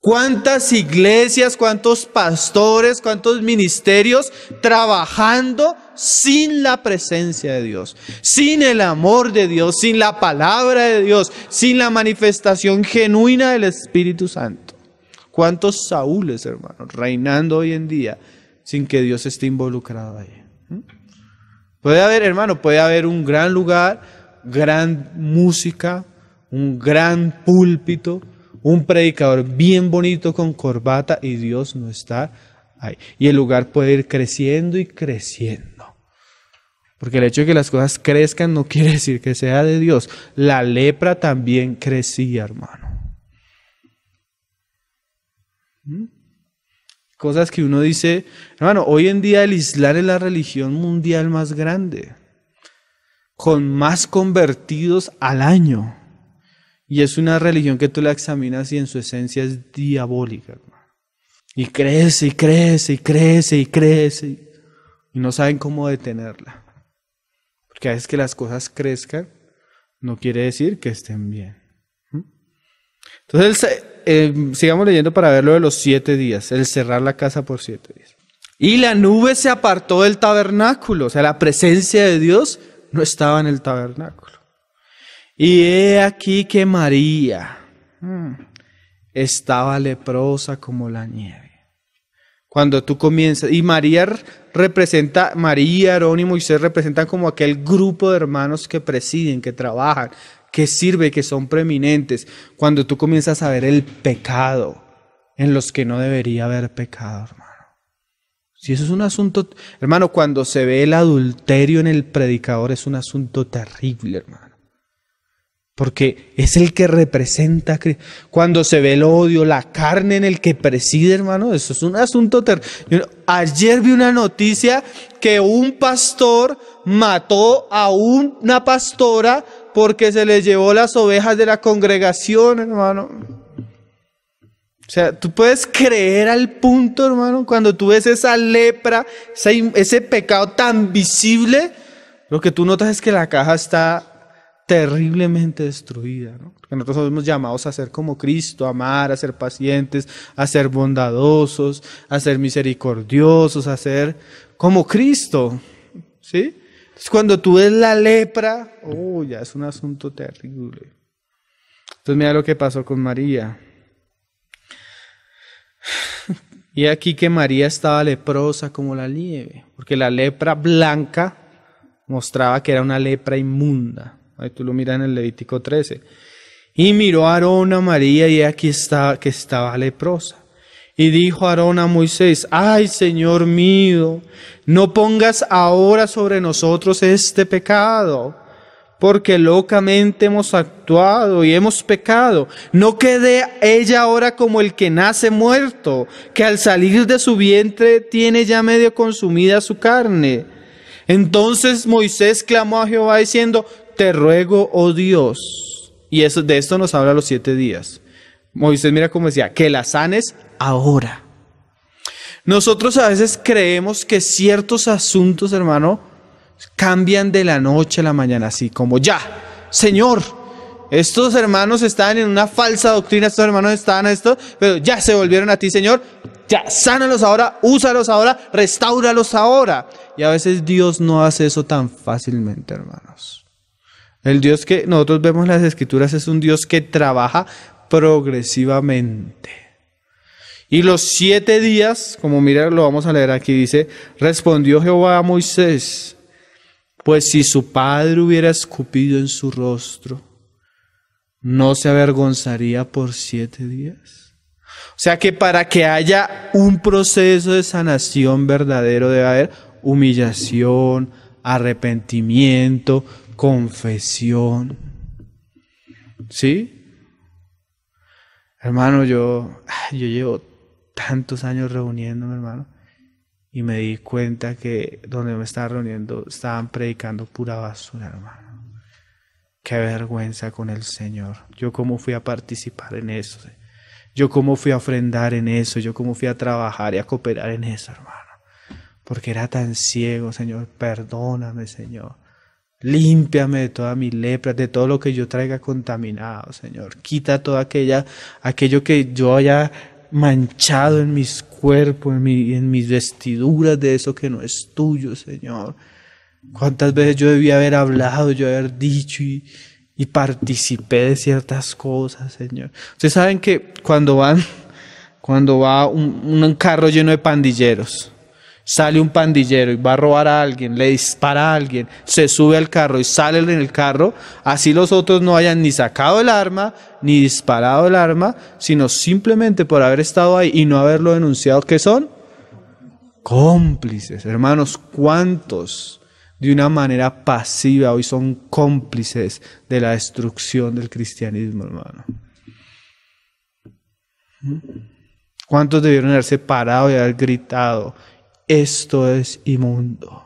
¿Cuántas iglesias, cuántos pastores, cuántos ministerios trabajando sin la presencia de Dios, sin el amor de Dios, sin la palabra de Dios, sin la manifestación genuina del Espíritu Santo? ¿Cuántos Saúles, hermano, reinando hoy en día sin que Dios esté involucrado ahí? ¿Mm? Puede haber, hermano, puede haber un gran lugar gran música, un gran púlpito, un predicador bien bonito con corbata y Dios no está ahí. Y el lugar puede ir creciendo y creciendo. Porque el hecho de que las cosas crezcan no quiere decir que sea de Dios. La lepra también crecía, hermano. ¿Mm? Cosas que uno dice, hermano, hoy en día el Islam es la religión mundial más grande con más convertidos al año. Y es una religión que tú la examinas y en su esencia es diabólica. Y crece y crece y crece y crece. Y no saben cómo detenerla. Porque a veces que las cosas crezcan no quiere decir que estén bien. Entonces, em, sigamos leyendo para ver lo de los siete días, el cerrar la casa por siete días. Y la nube se apartó del tabernáculo, o sea, la presencia de Dios no estaba en el tabernáculo. Y he aquí que María mm, estaba leprosa como la nieve. Cuando tú comienzas, y María representa, María, Aarón y Moisés representan como aquel grupo de hermanos que presiden, que trabajan, que sirven, que son preeminentes. Cuando tú comienzas a ver el pecado en los que no debería haber pecado, hermano. Si eso es un asunto, hermano, cuando se ve el adulterio en el predicador es un asunto terrible, hermano. Porque es el que representa a Cristo. Cuando se ve el odio, la carne en el que preside, hermano, eso es un asunto terrible. Ayer vi una noticia que un pastor mató a una pastora porque se le llevó las ovejas de la congregación, hermano. O sea, tú puedes creer al punto, hermano, cuando tú ves esa lepra, ese, pecado tan visible, lo que tú notas es que la caja está terriblemente destruida, ¿no? Porque nosotros somos llamados a ser como Cristo, a amar, a ser pacientes, a ser bondadosos, a ser misericordiosos, a ser como Cristo, ¿sí? Entonces, cuando tú ves la lepra, oh, ya es un asunto terrible. Entonces, mira lo que pasó con María. Y aquí que María estaba leprosa como la nieve, porque la lepra blanca mostraba que era una lepra inmunda. Ahí tú lo miras en el Levítico 13. Y miró a Aarón a María y aquí estaba, que estaba leprosa. Y dijo Aarón a Moisés, ay Señor mío, no pongas ahora sobre nosotros este pecado porque locamente hemos actuado y hemos pecado. No quede ella ahora como el que nace muerto, que al salir de su vientre tiene ya medio consumida su carne. Entonces Moisés clamó a Jehová diciendo, te ruego, oh Dios. Y eso, de esto nos habla los siete días. Moisés mira cómo decía, que la sanes ahora. Nosotros a veces creemos que ciertos asuntos, hermano, cambian de la noche a la mañana, así como ya, Señor, estos hermanos están en una falsa doctrina, estos hermanos estaban a esto, pero ya se volvieron a ti, Señor, ya, sánalos ahora, úsalos ahora, restáuralos ahora. Y a veces Dios no hace eso tan fácilmente, hermanos. El Dios que nosotros vemos en las escrituras es un Dios que trabaja progresivamente. Y los siete días, como mira, lo vamos a leer aquí, dice, respondió Jehová a Moisés, pues si su padre hubiera escupido en su rostro, no se avergonzaría por siete días. O sea que para que haya un proceso de sanación verdadero debe haber humillación, arrepentimiento, confesión. ¿Sí? Hermano, yo, yo llevo tantos años reuniéndome, hermano y me di cuenta que donde me estaba reuniendo estaban predicando pura basura, hermano. Qué vergüenza con el Señor. Yo cómo fui a participar en eso. Eh. Yo cómo fui a ofrendar en eso. Yo cómo fui a trabajar y a cooperar en eso, hermano. Porque era tan ciego, Señor. Perdóname, Señor. Límpiame de toda mi lepra, de todo lo que yo traiga contaminado, Señor. Quita todo aquella, aquello que yo haya manchado en mis cuerpo, en, mi, en mis vestiduras de eso que no es tuyo, Señor. Cuántas veces yo debía haber hablado, yo haber dicho y, y participé de ciertas cosas, Señor. Ustedes saben que cuando van, cuando va un, un carro lleno de pandilleros, sale un pandillero y va a robar a alguien, le dispara a alguien, se sube al carro y sale en el carro, así los otros no hayan ni sacado el arma, ni disparado el arma, sino simplemente por haber estado ahí y no haberlo denunciado, ¿qué son cómplices. Hermanos, ¿cuántos de una manera pasiva hoy son cómplices de la destrucción del cristianismo, hermano? ¿Mm? ¿Cuántos debieron haberse parado y haber gritado esto es inmundo.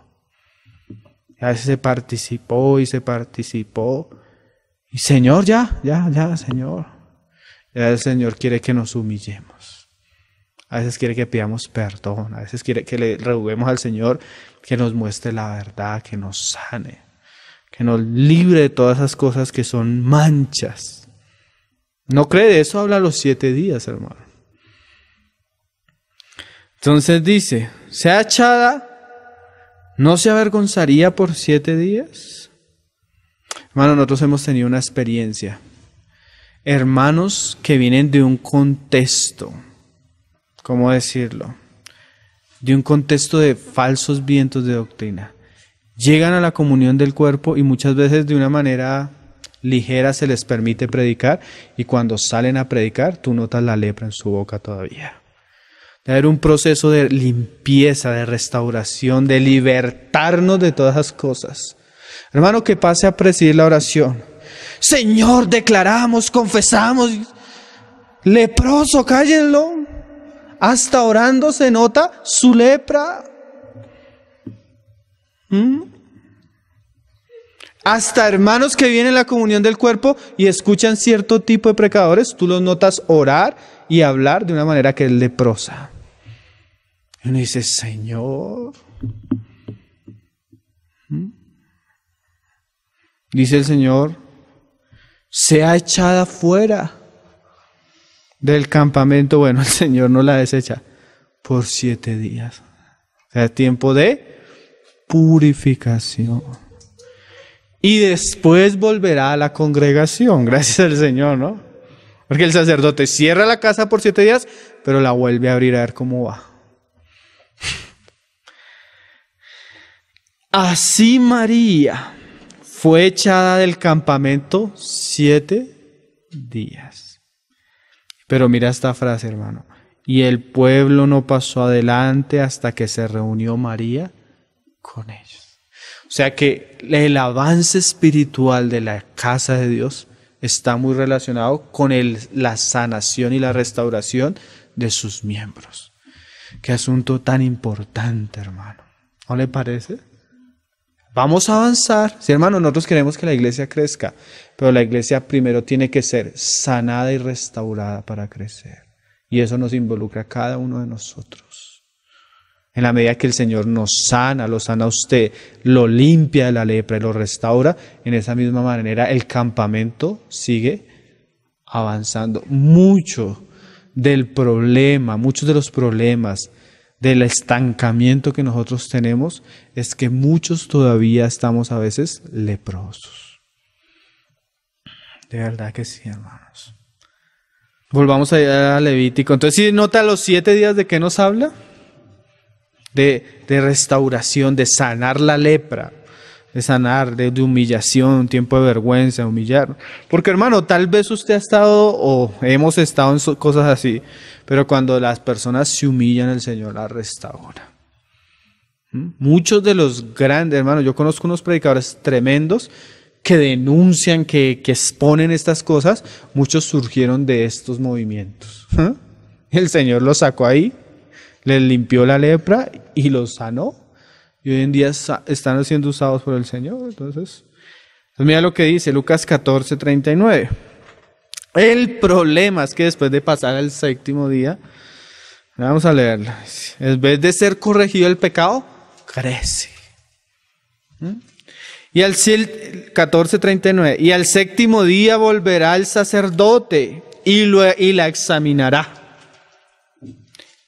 A veces se participó y se participó. Y Señor, ya, ya, ya, Señor. Ya el Señor quiere que nos humillemos. A veces quiere que pidamos perdón. A veces quiere que le roguemos al Señor que nos muestre la verdad, que nos sane, que nos libre de todas esas cosas que son manchas. No cree, de eso habla los siete días, hermano. Entonces dice, sea echada, ¿no se avergonzaría por siete días? Hermano, nosotros hemos tenido una experiencia. Hermanos que vienen de un contexto, ¿cómo decirlo? De un contexto de falsos vientos de doctrina. Llegan a la comunión del cuerpo y muchas veces de una manera ligera se les permite predicar y cuando salen a predicar tú notas la lepra en su boca todavía de haber un proceso de limpieza, de restauración, de libertarnos de todas las cosas. Hermano, que pase a presidir la oración. Señor, declaramos, confesamos. Leproso, cállenlo. Hasta orando se nota su lepra. ¿Mm? Hasta hermanos que vienen a la comunión del cuerpo y escuchan cierto tipo de pecadores, tú los notas orar y hablar de una manera que es leprosa. Y uno dice, Señor. ¿Mm? Dice el Señor, sea echada fuera del campamento. Bueno, el Señor no la desecha por siete días. O sea, tiempo de purificación. Y después volverá a la congregación, gracias al Señor, ¿no? Porque el sacerdote cierra la casa por siete días, pero la vuelve a abrir a ver cómo va. Así María fue echada del campamento siete días. Pero mira esta frase, hermano. Y el pueblo no pasó adelante hasta que se reunió María con ellos. O sea que el avance espiritual de la casa de Dios está muy relacionado con la sanación y la restauración de sus miembros. Qué asunto tan importante, hermano. ¿No le parece? Vamos a avanzar. Sí, hermano, nosotros queremos que la iglesia crezca, pero la iglesia primero tiene que ser sanada y restaurada para crecer. Y eso nos involucra a cada uno de nosotros. En la medida que el Señor nos sana, lo sana usted, lo limpia de la lepra y lo restaura, en esa misma manera el campamento sigue avanzando mucho del problema, muchos de los problemas, del estancamiento que nosotros tenemos, es que muchos todavía estamos a veces leprosos. De verdad que sí, hermanos. Volvamos a Levítico. Entonces, si nota los siete días de que nos habla, de restauración, de sanar la lepra de sanar, de, humillación, tiempo de vergüenza, humillar. Porque hermano, tal vez usted ha estado o hemos estado en cosas así, pero cuando las personas se humillan, el Señor la restaura. ¿Mm? Muchos de los grandes, hermano, yo conozco unos predicadores tremendos que denuncian, que, exponen estas cosas, muchos surgieron de estos movimientos. ¿Ah? El Señor los sacó ahí, les limpió la lepra y los sanó y hoy en día están siendo usados por el Señor. Entonces, pues mira lo que dice Lucas 14, 39. El problema es que después de pasar el séptimo día, vamos a leerlo, En vez de ser corregido el pecado, crece. ¿Mm? Y al 14:39 Y al séptimo día volverá el sacerdote y, lo, y la examinará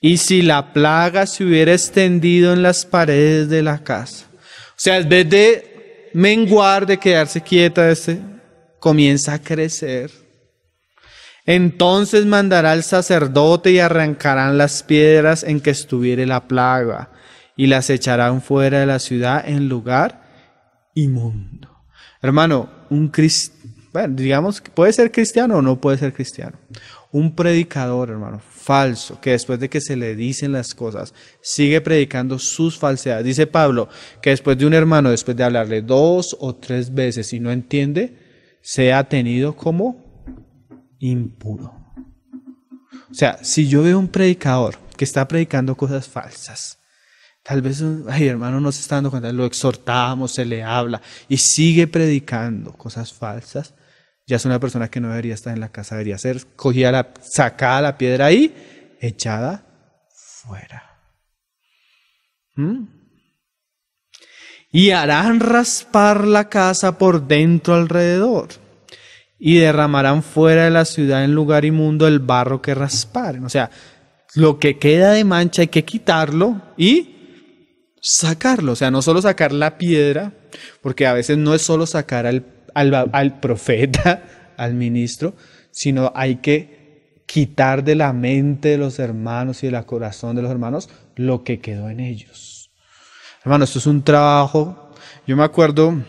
y si la plaga se hubiera extendido en las paredes de la casa. O sea, en vez de menguar, de quedarse quieta, este, comienza a crecer. Entonces mandará el sacerdote y arrancarán las piedras en que estuviere la plaga y las echarán fuera de la ciudad en lugar inmundo. Hermano, un cristiano, bueno, digamos, puede ser cristiano o no puede ser cristiano. Un predicador, hermano, falso, que después de que se le dicen las cosas, sigue predicando sus falsedades. Dice Pablo que después de un hermano, después de hablarle dos o tres veces y no entiende, se ha tenido como impuro. O sea, si yo veo un predicador que está predicando cosas falsas, Tal vez, ay hermano, no se está dando cuenta, lo exhortamos, se le habla y sigue predicando cosas falsas ya es una persona que no debería estar en la casa, debería ser la, sacada la piedra ahí, echada fuera. ¿Mm? Y harán raspar la casa por dentro alrededor, y derramarán fuera de la ciudad en lugar inmundo el barro que rasparen. O sea, lo que queda de mancha hay que quitarlo y sacarlo. O sea, no solo sacar la piedra, porque a veces no es solo sacar al al, profeta, <laughs> al ministro, sino hay que quitar de la mente de los hermanos y del corazón de los hermanos lo que quedó en ellos. Hermano, esto es un trabajo. Yo me acuerdo,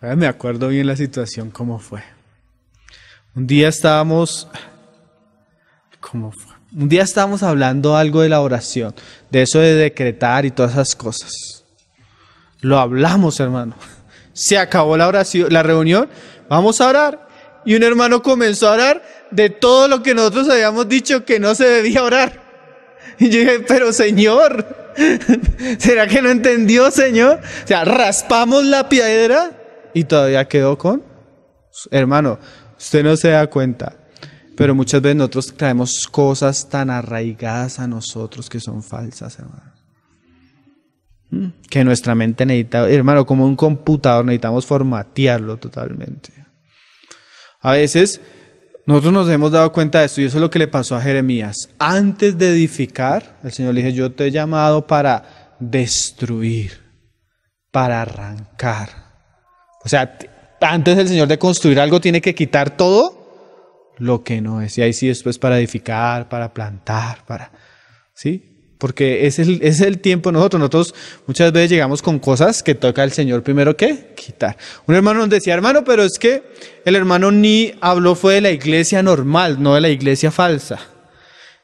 me acuerdo bien la situación, cómo fue. Un día estábamos, ¿cómo fue? Un día estábamos hablando algo de la oración, de eso de decretar y todas esas cosas. Lo hablamos, hermano se acabó la la reunión, vamos a orar. Y un hermano comenzó a orar de todo lo que nosotros habíamos dicho que no se debía orar. Y yo dije, pero Señor, <laughs> ¿será que no entendió, Señor? O sea, raspamos la piedra y todavía quedó con, hermano, usted no se da cuenta. Pero muchas veces nosotros traemos cosas tan arraigadas a nosotros que son falsas, hermano que nuestra mente necesita, hermano, como un computador necesitamos formatearlo totalmente. A veces nosotros nos hemos dado cuenta de esto y eso es lo que le pasó a Jeremías. Antes de edificar, el Señor le dijo, yo te he llamado para destruir, para arrancar. O sea, antes el Señor de construir algo tiene que quitar todo lo que no es. Y ahí sí después para edificar, para plantar, para... ¿Sí? porque es el, es el tiempo nosotros. Nosotros muchas veces llegamos con cosas que toca al Señor primero que quitar. Un hermano nos decía, hermano, pero es que el hermano ni habló fue de la iglesia normal, no de la iglesia falsa.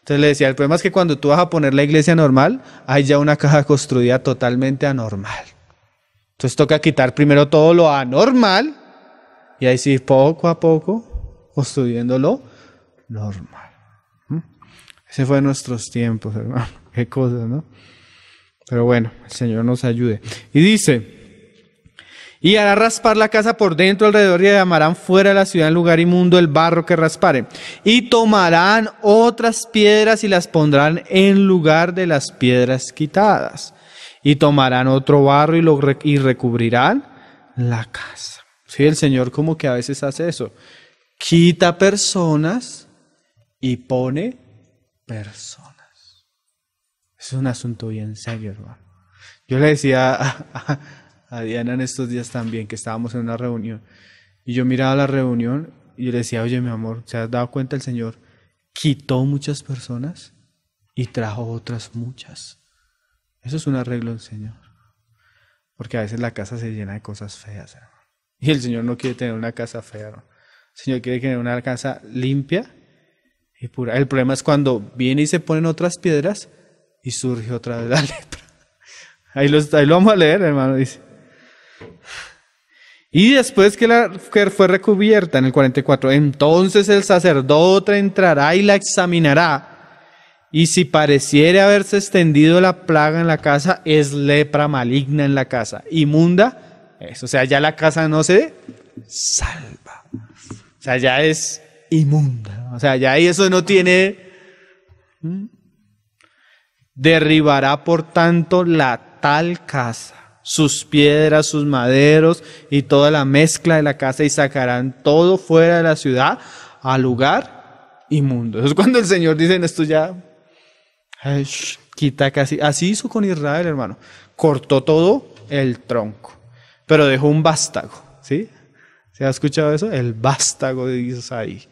Entonces le decía, el problema es que cuando tú vas a poner la iglesia normal, hay ya una caja construida totalmente anormal. Entonces toca quitar primero todo lo anormal y ahí sí, poco a poco, construyéndolo normal. Ese fue nuestros tiempos, hermano qué cosas, ¿no? Pero bueno, el Señor nos ayude. Y dice, y hará raspar la casa por dentro alrededor y llamarán fuera de la ciudad en lugar inmundo el barro que raspare. Y tomarán otras piedras y las pondrán en lugar de las piedras quitadas. Y tomarán otro barro y, lo, y recubrirán la casa. Sí, el Señor como que a veces hace eso. Quita personas y pone personas. Es un asunto bien serio, hermano. Yo le decía a, Diana en estos días también que estábamos en una reunión y yo miraba la reunión y le decía, oye mi amor, ¿se has dado cuenta el Señor quitó muchas personas y trajo otras muchas? Eso es un arreglo del Señor. Porque a veces la casa se llena de cosas feas, Y el Señor no quiere tener una casa fea, El Señor quiere tener una casa limpia y pura. El problema es cuando viene y se ponen otras piedras y surge otra vez la <laughs> lepra. Ahí, ahí lo vamos a leer, hermano, dice. Y después que la mujer fue recubierta en el 44, entonces el sacerdote entrará y la examinará. Y si pareciere haberse extendido la plaga en la casa, es lepra maligna en la casa. Inmunda, es, o sea, ya la casa no se salva. O sea, ya es inmunda. O sea, ya ahí eso no tiene Derribará por tanto la tal casa, sus piedras, sus maderos y toda la mezcla de la casa y sacarán todo fuera de la ciudad al lugar inmundo. Eso es cuando el Señor dice, esto ya quita casi. Así hizo con Israel, hermano. Cortó todo el tronco, pero dejó un vástago, ¿sí? ¿Se ha escuchado eso? El vástago de Isaí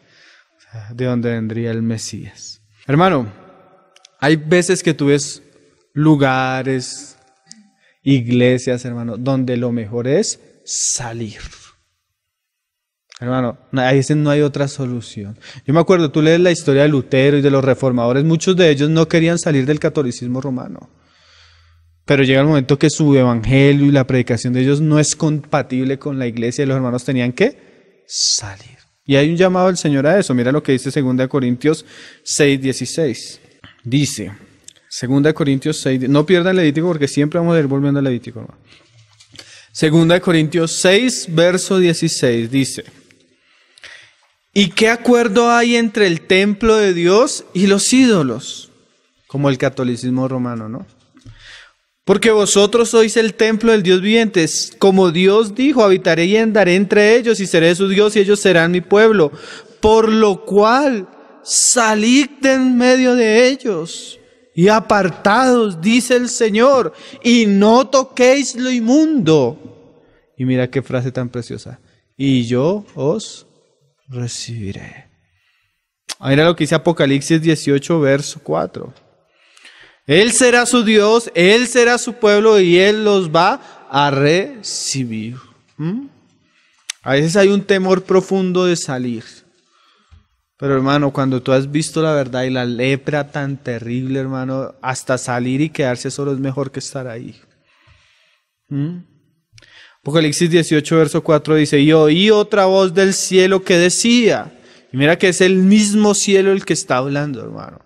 de donde vendría el Mesías. Hermano, hay veces que tú ves lugares, iglesias, hermano, donde lo mejor es salir. Hermano, ahí veces no hay otra solución. Yo me acuerdo, tú lees la historia de Lutero y de los reformadores, muchos de ellos no querían salir del catolicismo romano. Pero llega el momento que su evangelio y la predicación de ellos no es compatible con la iglesia y los hermanos tenían que salir. Y hay un llamado del Señor a eso. Mira lo que dice 2 Corintios 6, 16. Dice, 2 Corintios 6, no pierdan Levítico porque siempre vamos a ir volviendo al Levítico. 2 Corintios 6, verso 16 dice, ¿y qué acuerdo hay entre el templo de Dios y los ídolos? Como el catolicismo romano, ¿no? Porque vosotros sois el templo del Dios viviente, como Dios dijo, habitaré y andaré entre ellos y seré su Dios y ellos serán mi pueblo. Por lo cual salid de en medio de ellos y apartados, dice el Señor, y no toquéis lo inmundo. Y mira qué frase tan preciosa. Y yo os recibiré. Mira lo que dice Apocalipsis 18, verso 4. Él será su Dios, Él será su pueblo y Él los va a recibir. ¿Mm? A veces hay un temor profundo de salir. Pero hermano, cuando tú has visto la verdad y la lepra tan terrible, hermano, hasta salir y quedarse solo es mejor que estar ahí. ¿Mm? Apocalipsis 18, verso 4 dice, y oí otra voz del cielo que decía, y mira que es el mismo cielo el que está hablando, hermano,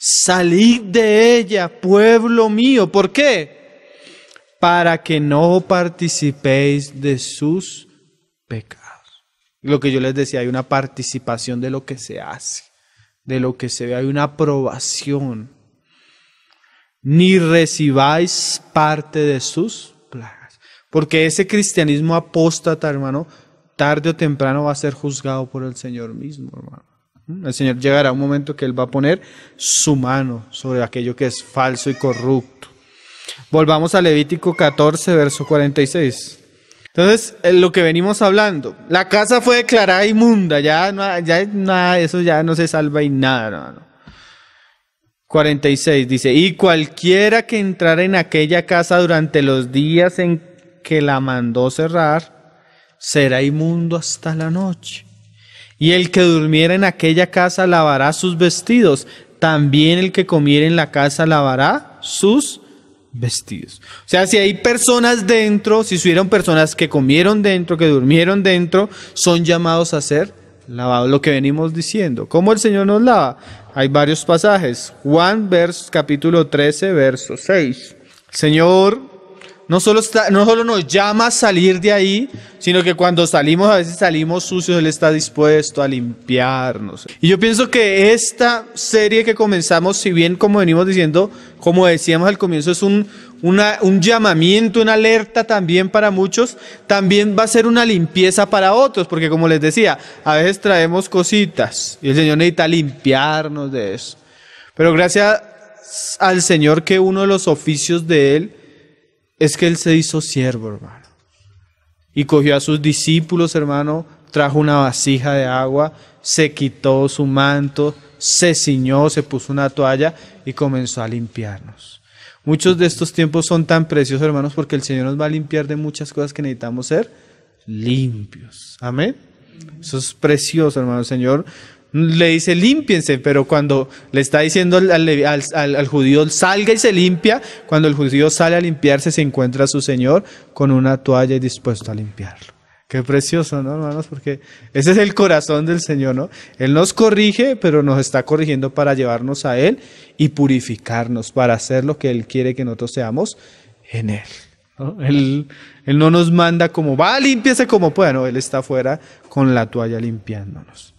salid de ella, pueblo mío, ¿por qué? Para que no participéis de sus pecados. Lo que yo les decía, hay una participación de lo que se hace, de lo que se ve, hay una aprobación. Ni recibáis parte de sus plagas. Porque ese cristianismo apóstata, hermano, tarde o temprano va a ser juzgado por el Señor mismo, hermano. El Señor llegará un momento que Él va a poner su mano sobre aquello que es falso y corrupto. Volvamos a Levítico 14, verso 46. Entonces, eh, lo que venimos hablando, la casa fue declarada inmunda, ya, ya nada, eso ya no se salva y nada, 46 dice, y cualquiera que entrara en aquella casa durante los días en que la mandó cerrar, será inmundo hasta la noche. Y el que durmiera en aquella casa lavará sus vestidos, también el que comiera en la casa lavará sus vestidos. O sea, si hay personas dentro, si hubieron personas que comieron dentro, que durmieron dentro, son llamados a ser lavados, lo que venimos diciendo. ¿Cómo el Señor nos lava? Hay varios pasajes. Juan capítulo 13, verso 6. Señor no solo, no solo nos llama a salir de ahí, sino que cuando salimos, a veces salimos sucios, Él está dispuesto a limpiarnos. Y yo pienso que esta serie que comenzamos, si bien como venimos diciendo, como decíamos al comienzo, es un, un llamamiento, una alerta también para muchos, también va a ser una limpieza para otros, porque como les decía, a veces traemos cositas y el Señor necesita limpiarnos de eso. Pero gracias al Señor que uno de los oficios de Él es que Él se hizo siervo, hermano. Y cogió a sus discípulos, hermano, trajo una vasija de agua, se quitó su manto, se ciñó, se puso una toalla y comenzó a limpiarnos. Muchos de estos tiempos son tan preciosos, hermanos, porque el Señor nos va a limpiar de muchas cosas que necesitamos ser limpios. Amén. Eso es precioso, hermano. El Señor le dice límpiense, pero cuando le está diciendo al, judío salga y se limpia, cuando el judío sale a limpiarse se encuentra a su Señor con una toalla y dispuesto a limpiarlo. Qué precioso, ¿no, hermanos? Porque ese es el corazón del Señor, ¿no? Él nos corrige, pero nos está corrigiendo para llevarnos a Él y purificarnos, para hacer lo que Él quiere que nosotros seamos en Él. Él, él no nos manda como, va, límpiese como pueda, no, Él está afuera con la toalla limpiándonos.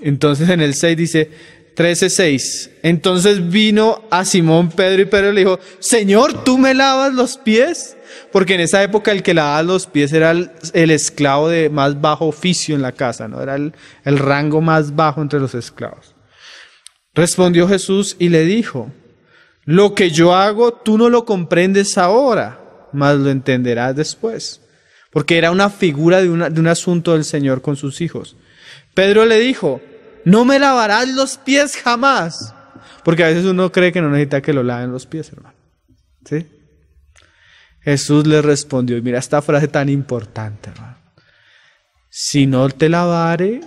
Entonces en el 6 dice, 13:6. Entonces vino a Simón Pedro y Pedro le dijo, Señor, ¿tú me lavas los pies? Porque en esa época el que lavaba los pies era el, esclavo de más bajo oficio en la casa, ¿no? Era el, rango más bajo entre los esclavos. Respondió Jesús y le dijo, lo que yo hago tú no lo comprendes ahora, mas lo entenderás después. Porque era una figura de, de un asunto del Señor con sus hijos. Pedro le dijo, no me lavarás los pies jamás. Porque a veces uno cree que no necesita que lo laven los pies, hermano. ¿Sí? Jesús le respondió, y mira esta frase tan importante, hermano. Si no te lavare,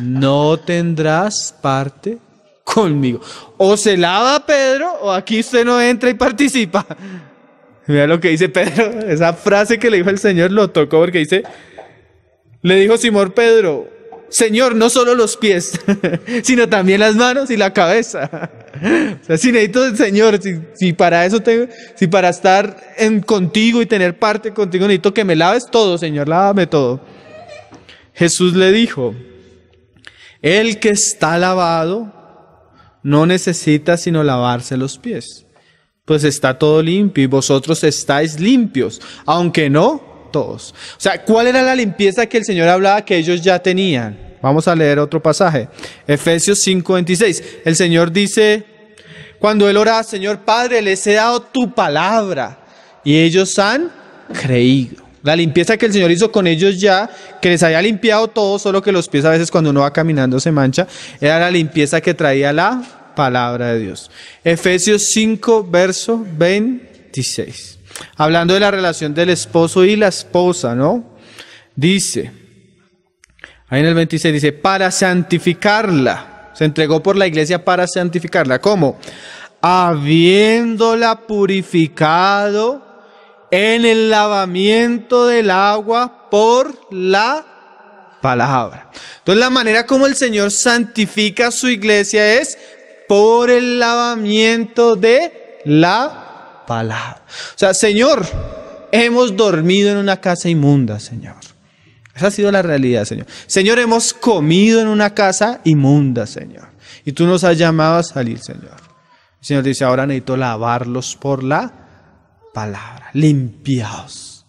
no tendrás parte conmigo. O se lava Pedro, o aquí usted no entra y participa. Mira lo que dice Pedro, esa frase que le dijo el Señor lo tocó porque dice, le dijo Simón Pedro, Señor, no solo los pies, <laughs> sino también las manos y la cabeza. O sea, si necesito, Señor, si, para eso si para estar en, contigo y tener parte contigo, necesito que me laves todo, Señor, lávame todo. Jesús le dijo, el que está lavado no necesita sino lavarse los pies, pues está todo limpio y vosotros estáis limpios, aunque no todos. O sea, ¿cuál era la limpieza que el Señor hablaba que ellos ya tenían? Vamos a leer otro pasaje. Efesios 5:26. El Señor dice, cuando él ora, Señor Padre, les he dado tu palabra y ellos han creído. La limpieza que el Señor hizo con ellos ya, que les había limpiado todo, solo que los pies a veces cuando uno va caminando se mancha, era la limpieza que traía la palabra de Dios. Efesios 5, verso 26 hablando de la relación del esposo y la esposa, ¿no? Dice, ahí en el 26 dice, para santificarla, se entregó por la iglesia para santificarla. ¿Cómo? Habiéndola purificado en el lavamiento del agua por la palabra. Entonces la manera como el Señor santifica a su iglesia es por el lavamiento de la palabra. O sea, Señor, hemos dormido en una casa inmunda, Señor. Esa ha sido la realidad, Señor. Señor, hemos comido en una casa inmunda, Señor. Y tú nos has llamado a salir, Señor. Señor dice, ahora necesito lavarlos por la palabra, limpiados.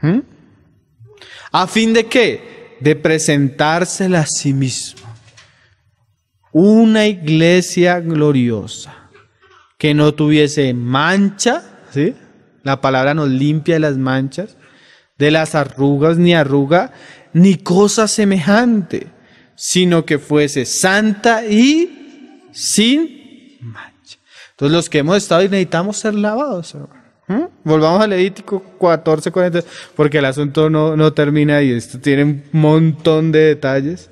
¿Mm? ¿A fin de qué? De presentársela a sí mismo. Una iglesia gloriosa que no tuviese mancha, ¿sí? La palabra nos limpia de las manchas, de las arrugas, ni arruga, ni cosa semejante, sino que fuese santa y sin mancha. Entonces los que hemos estado y necesitamos ser lavados, ¿Mm? Volvamos al Edítico 14, 40, porque el asunto no, no termina y esto tiene un montón de detalles.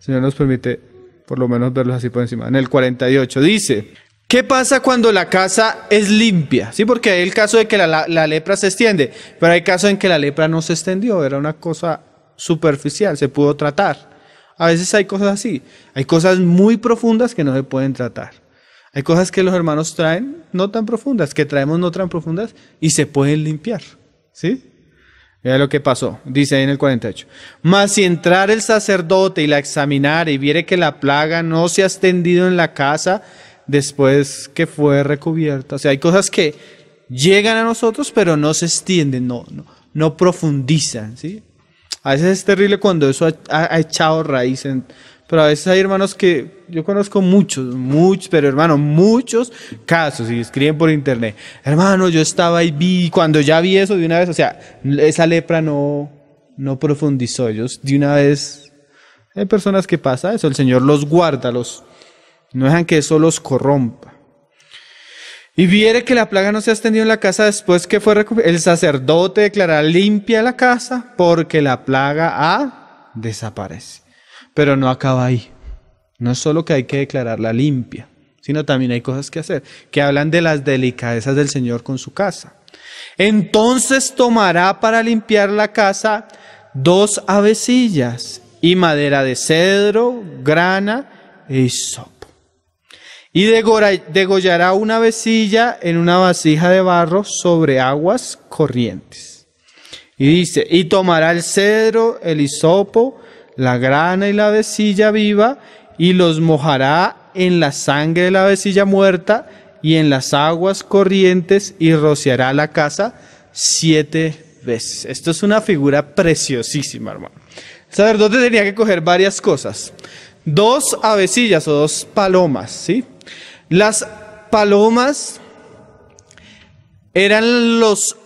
Señor nos permite por lo menos verlos así por encima. En el 48 dice, ¿Qué pasa cuando la casa es limpia? Sí, porque hay el caso de que la, lepra se extiende, pero hay casos en que la lepra no se extendió, era una cosa superficial, se pudo tratar. A veces hay cosas así, hay cosas muy profundas que no se pueden tratar. Hay cosas que los hermanos traen no tan profundas, que traemos no tan profundas y se pueden limpiar. ¿Sí? Mira lo que pasó, dice ahí en el 48. Mas si entrar el sacerdote y la examinar y viere que la plaga no se ha extendido en la casa, después que fue recubierta. O sea, hay cosas que llegan a nosotros, pero no se extienden, no, no, no profundizan, ¿sí? A veces es terrible cuando eso ha, echado raíz pero a veces hay hermanos que yo conozco muchos, muchos, pero hermano, muchos casos y escriben por internet. Hermano, yo estaba y vi, cuando ya vi eso de una vez, o sea, esa lepra no, no profundizó. Ellos de una vez, hay personas que pasa eso, el Señor los guarda, los, no dejan que eso los corrompa. Y viere que la plaga no se ha extendido en la casa después que fue recuperada. El sacerdote declarará limpia la casa porque la plaga ha desaparece. Pero no acaba ahí. No es solo que hay que declararla limpia, sino también hay cosas que hacer, que hablan de las delicadezas del Señor con su casa. Entonces tomará para limpiar la casa dos avecillas y madera de cedro, grana y hisopo y degollará una vecilla en una vasija de barro sobre aguas corrientes. Y dice, y tomará el cedro, el hisopo, la grana y la vecilla viva, y los mojará en la sangre de la vecilla muerta y en las aguas corrientes, y rociará la casa siete veces. Esto es una figura preciosísima, hermano. El sacerdote tenía que coger varias cosas dos avecillas o dos palomas, ¿sí? Las palomas eran los,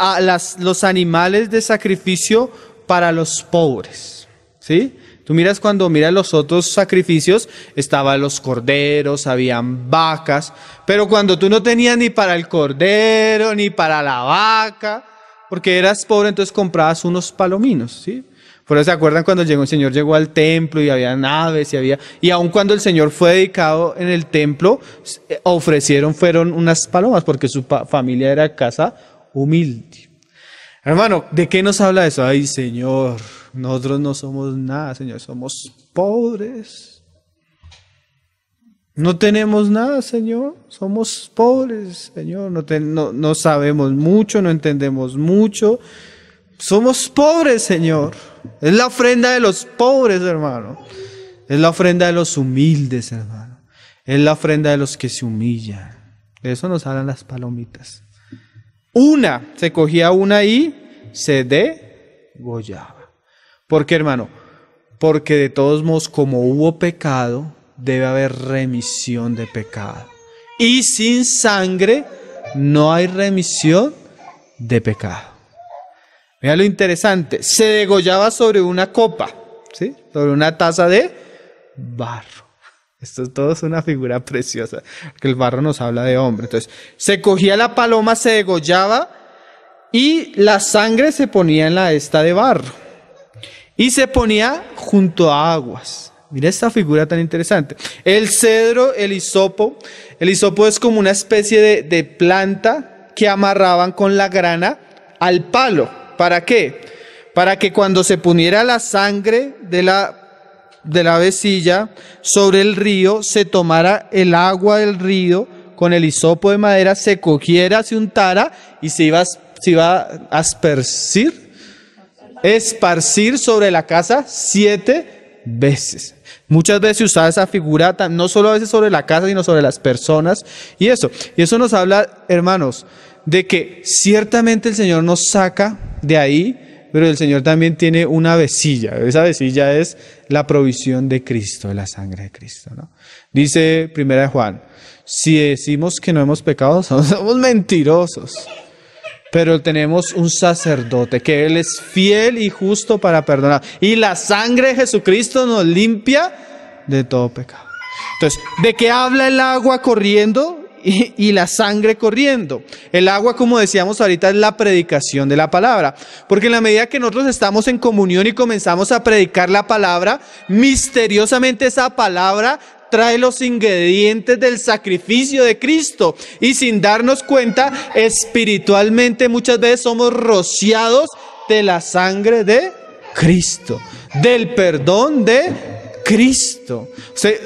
los animales de sacrificio para los pobres, ¿sí? Tú miras cuando miras los otros sacrificios, estaban los corderos, habían vacas, pero cuando tú no tenías ni para el cordero, ni para la vaca, porque eras pobre, entonces comprabas unos palominos, ¿sí? Por eso se acuerdan cuando el Señor llegó al templo y había naves y había... Y aun cuando el Señor fue dedicado en el templo, eh, ofrecieron, fueron unas palomas, porque su familia era casa humilde. Hermano, ¿de qué nos habla eso? Ay, Señor, nosotros no somos nada, Señor, somos pobres. No tenemos nada, Señor. Somos pobres, Señor. no, no, sabemos mucho, no entendemos mucho. Somos pobres, Señor. Es la ofrenda de los pobres, hermano. Es la ofrenda de los humildes, hermano. Es la ofrenda de los que se humillan. De eso nos hablan las palomitas. Una, se cogía una y se degollaba. ¿Por qué, hermano? Porque de todos modos, como hubo pecado, debe haber remisión de pecado. Y sin sangre no hay remisión de pecado. Mira lo interesante, se degollaba sobre una copa, ¿sí? Sobre una taza de barro. <laughs> Esto todo es una figura preciosa, que el barro nos habla de hombre. Entonces, se cogía la paloma, se degollaba y la sangre se ponía en la esta de barro y se ponía junto a aguas. Mira esta figura tan interesante. El cedro, el hisopo. El hisopo es como una especie de planta que amarraban con la grana al palo. ¿Para qué? Para que cuando se poniera la sangre de la de la sobre el río, se tomara el agua del río con el hisopo de madera, se cogiera, se untara y se iba, se a aspercir, esparcir sobre la casa siete veces. Muchas veces usaba esa figura, no solo a veces sobre la casa, sino sobre las personas y eso. Y eso nos habla, hermanos, de que ciertamente el Señor nos saca de ahí, pero el Señor también tiene una vecilla. Esa vecilla es la provisión de Cristo, de la sangre de Cristo. ¿no? Dice Primera de Juan, si decimos que no hemos pecado, <laughs> somos mentirosos. Pero tenemos un sacerdote que Él es fiel y justo para perdonar. Y la sangre de Jesucristo nos limpia de todo pecado. Entonces, ¿de qué habla el agua corriendo? y, la sangre corriendo. El agua, como decíamos ahorita, es la predicación de la palabra. Porque en la medida que nosotros estamos en comunión y comenzamos a predicar la palabra, misteriosamente esa palabra trae los ingredientes del sacrificio de Cristo y sin darnos cuenta, espiritualmente muchas veces somos rociados de la sangre de Cristo, del perdón de Cristo.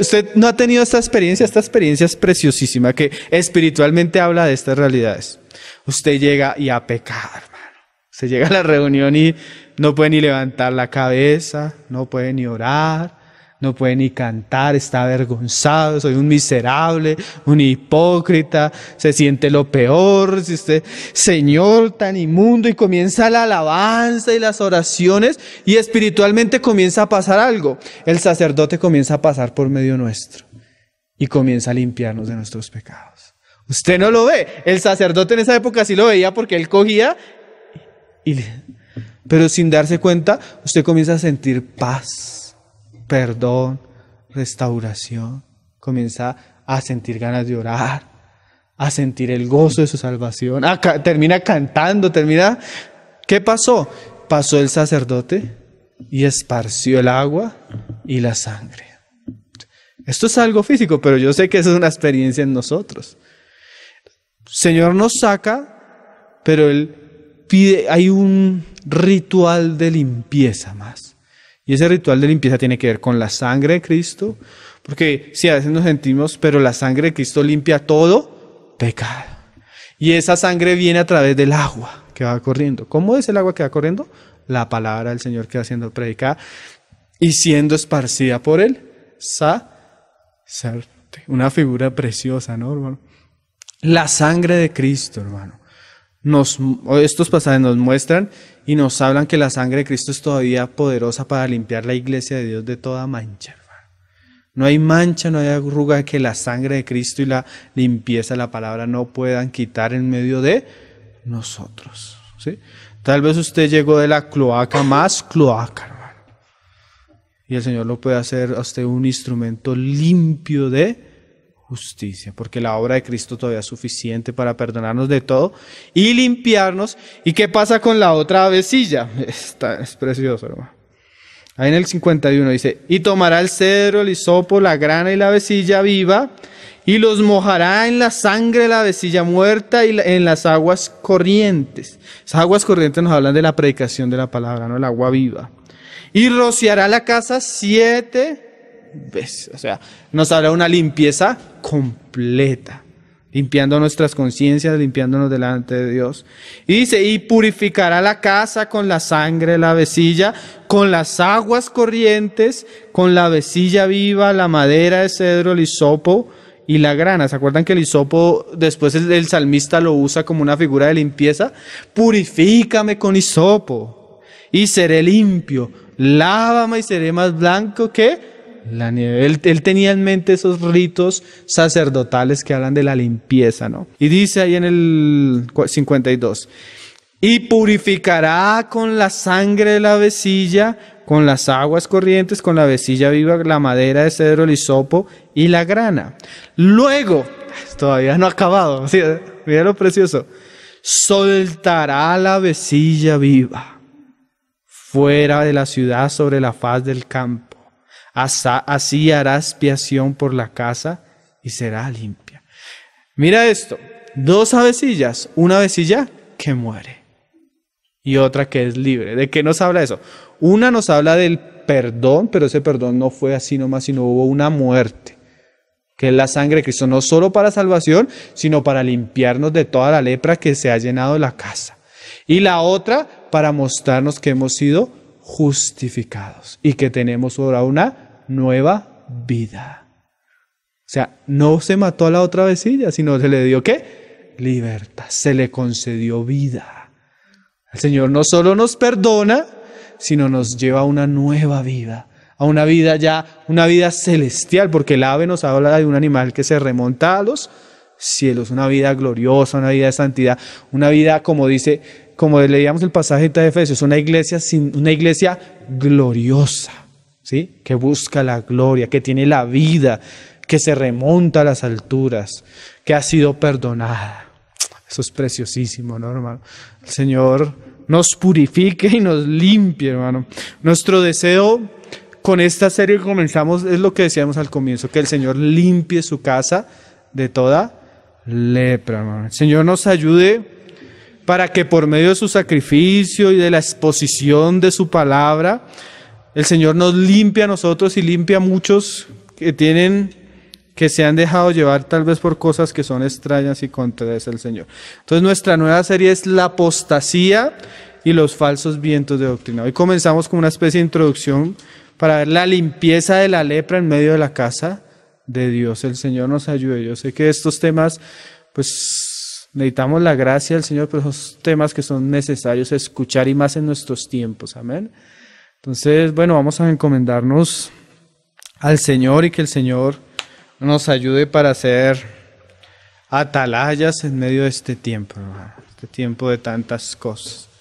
Usted, no ha tenido esta experiencia, esta experiencia es preciosísima que espiritualmente habla de estas realidades. Usted llega y a pecar, hermano. Usted llega a la reunión y no puede ni levantar la cabeza, no puede ni orar, no puede ni cantar, está avergonzado, soy un miserable, un hipócrita, se siente lo peor, si usted, Señor tan inmundo, y comienza la alabanza y las oraciones, y espiritualmente comienza a pasar algo. El sacerdote comienza a pasar por medio nuestro y comienza a limpiarnos de nuestros pecados. Usted no lo ve, el sacerdote en esa época sí lo veía porque él cogía y... Pero sin darse cuenta, usted comienza a sentir paz perdón, restauración. Comienza a sentir ganas de orar, a sentir el gozo de su salvación. termina cantando, termina... ¿Qué pasó? Pasó el sacerdote y esparció el agua y la sangre. Esto es algo físico, pero yo sé que eso es una experiencia en nosotros. Señor nos saca, pero Él pide, hay un ritual de limpieza más. Y ese ritual de limpieza tiene que ver con la sangre de Cristo, porque si a veces nos sentimos, pero la sangre de Cristo limpia todo pecado. Y esa sangre viene a través del agua que va corriendo. ¿Cómo es el agua que va corriendo? La palabra del Señor que va siendo predicada y siendo esparcida por él. Sa-serte. Una figura preciosa, ¿no, hermano? La sangre de Cristo, hermano. Nos, estos pasajes nos muestran y nos hablan que la sangre de Cristo es todavía poderosa para limpiar la iglesia de Dios de toda mancha. No hay mancha, no hay arruga que la sangre de Cristo y la limpieza de la palabra no puedan quitar en medio de nosotros. ¿sí? Tal vez usted llegó de la cloaca más cloaca, hermano. Y el Señor lo puede hacer a usted un instrumento limpio de justicia, porque la obra de Cristo todavía es suficiente para perdonarnos de todo y limpiarnos. ¿Y qué pasa con la otra avecilla? <laughs> es precioso, hermano. Ahí en el 51 dice, y tomará el cedro, el hisopo, la grana y la avecilla viva, y los mojará en la sangre de la avecilla muerta y en las aguas corrientes. Esas aguas corrientes nos hablan de la predicación de la palabra, no el agua viva. Y rociará la casa siete o sea, nos habrá una limpieza completa, limpiando nuestras conciencias, limpiándonos delante de Dios. Y dice, y purificará la casa con la sangre, la vecilla, con las aguas corrientes, con la vecilla viva, la madera de cedro, el hisopo, y la grana. ¿Se acuerdan que el isopo después el, salmista lo usa como una figura de limpieza? Purifícame con hisopo y seré limpio. Lávame y seré más blanco que él, tenía en mente esos ritos sacerdotales que hablan de la limpieza, ¿no? Y dice ahí en el 52, y purificará con la sangre de la vecilla, con las aguas corrientes, con la vecilla viva, la madera de cedro, el hisopo y la grana. Luego, <laughs> todavía no ha acabado, <laughs> ¿sí? Eh, mira lo precioso, soltará la vecilla viva fuera de la ciudad sobre la faz del campo Así hará piación por la casa y será limpia. Mira esto, dos avecillas, una avecilla que muere y otra que es libre. ¿De qué nos habla eso? Una nos habla del perdón, pero ese perdón no fue así nomás, sino hubo una muerte, que es la sangre de Cristo, no solo para salvación, sino para limpiarnos de toda la lepra que se ha llenado la casa. Y la otra para mostrarnos que hemos sido justificados y que tenemos ahora una nueva vida. O sea, no se mató a la otra vecilla, sino se le dio qué? Libertad, se le concedió vida. El Señor no solo nos perdona, sino nos lleva a una nueva vida, a una vida ya, una vida celestial, porque el ave nos habla de un animal que se remonta a los cielos, una vida gloriosa, una vida de santidad, una vida, como dice como leíamos el pasaje de Efesios, una iglesia, sin, una iglesia gloriosa, ¿sí? que busca la gloria, que tiene la vida, que se remonta a las alturas, que ha sido perdonada. Eso es preciosísimo, ¿no, hermano? El Señor nos purifique y nos limpie, hermano. Nuestro deseo con esta serie que comenzamos es lo que decíamos al comienzo, que el Señor limpie su casa de toda lepra, hermano. El Señor nos ayude para que por medio de su sacrificio y de la exposición de su palabra, el Señor nos limpia a nosotros y limpia a muchos que tienen que se han dejado llevar tal vez por cosas que son extrañas y contrarias al Señor. Entonces nuestra nueva serie es la apostasía y los falsos vientos de doctrina. Hoy comenzamos con una especie de introducción para ver la limpieza de la lepra en medio de la casa de Dios. El Señor nos ayude. Yo sé que estos temas pues Necesitamos la gracia del Señor por esos temas que son necesarios escuchar y más en nuestros tiempos. Amén. Entonces, bueno, vamos a encomendarnos al Señor y que el Señor nos ayude para hacer atalayas en medio de este tiempo, este tiempo de tantas cosas.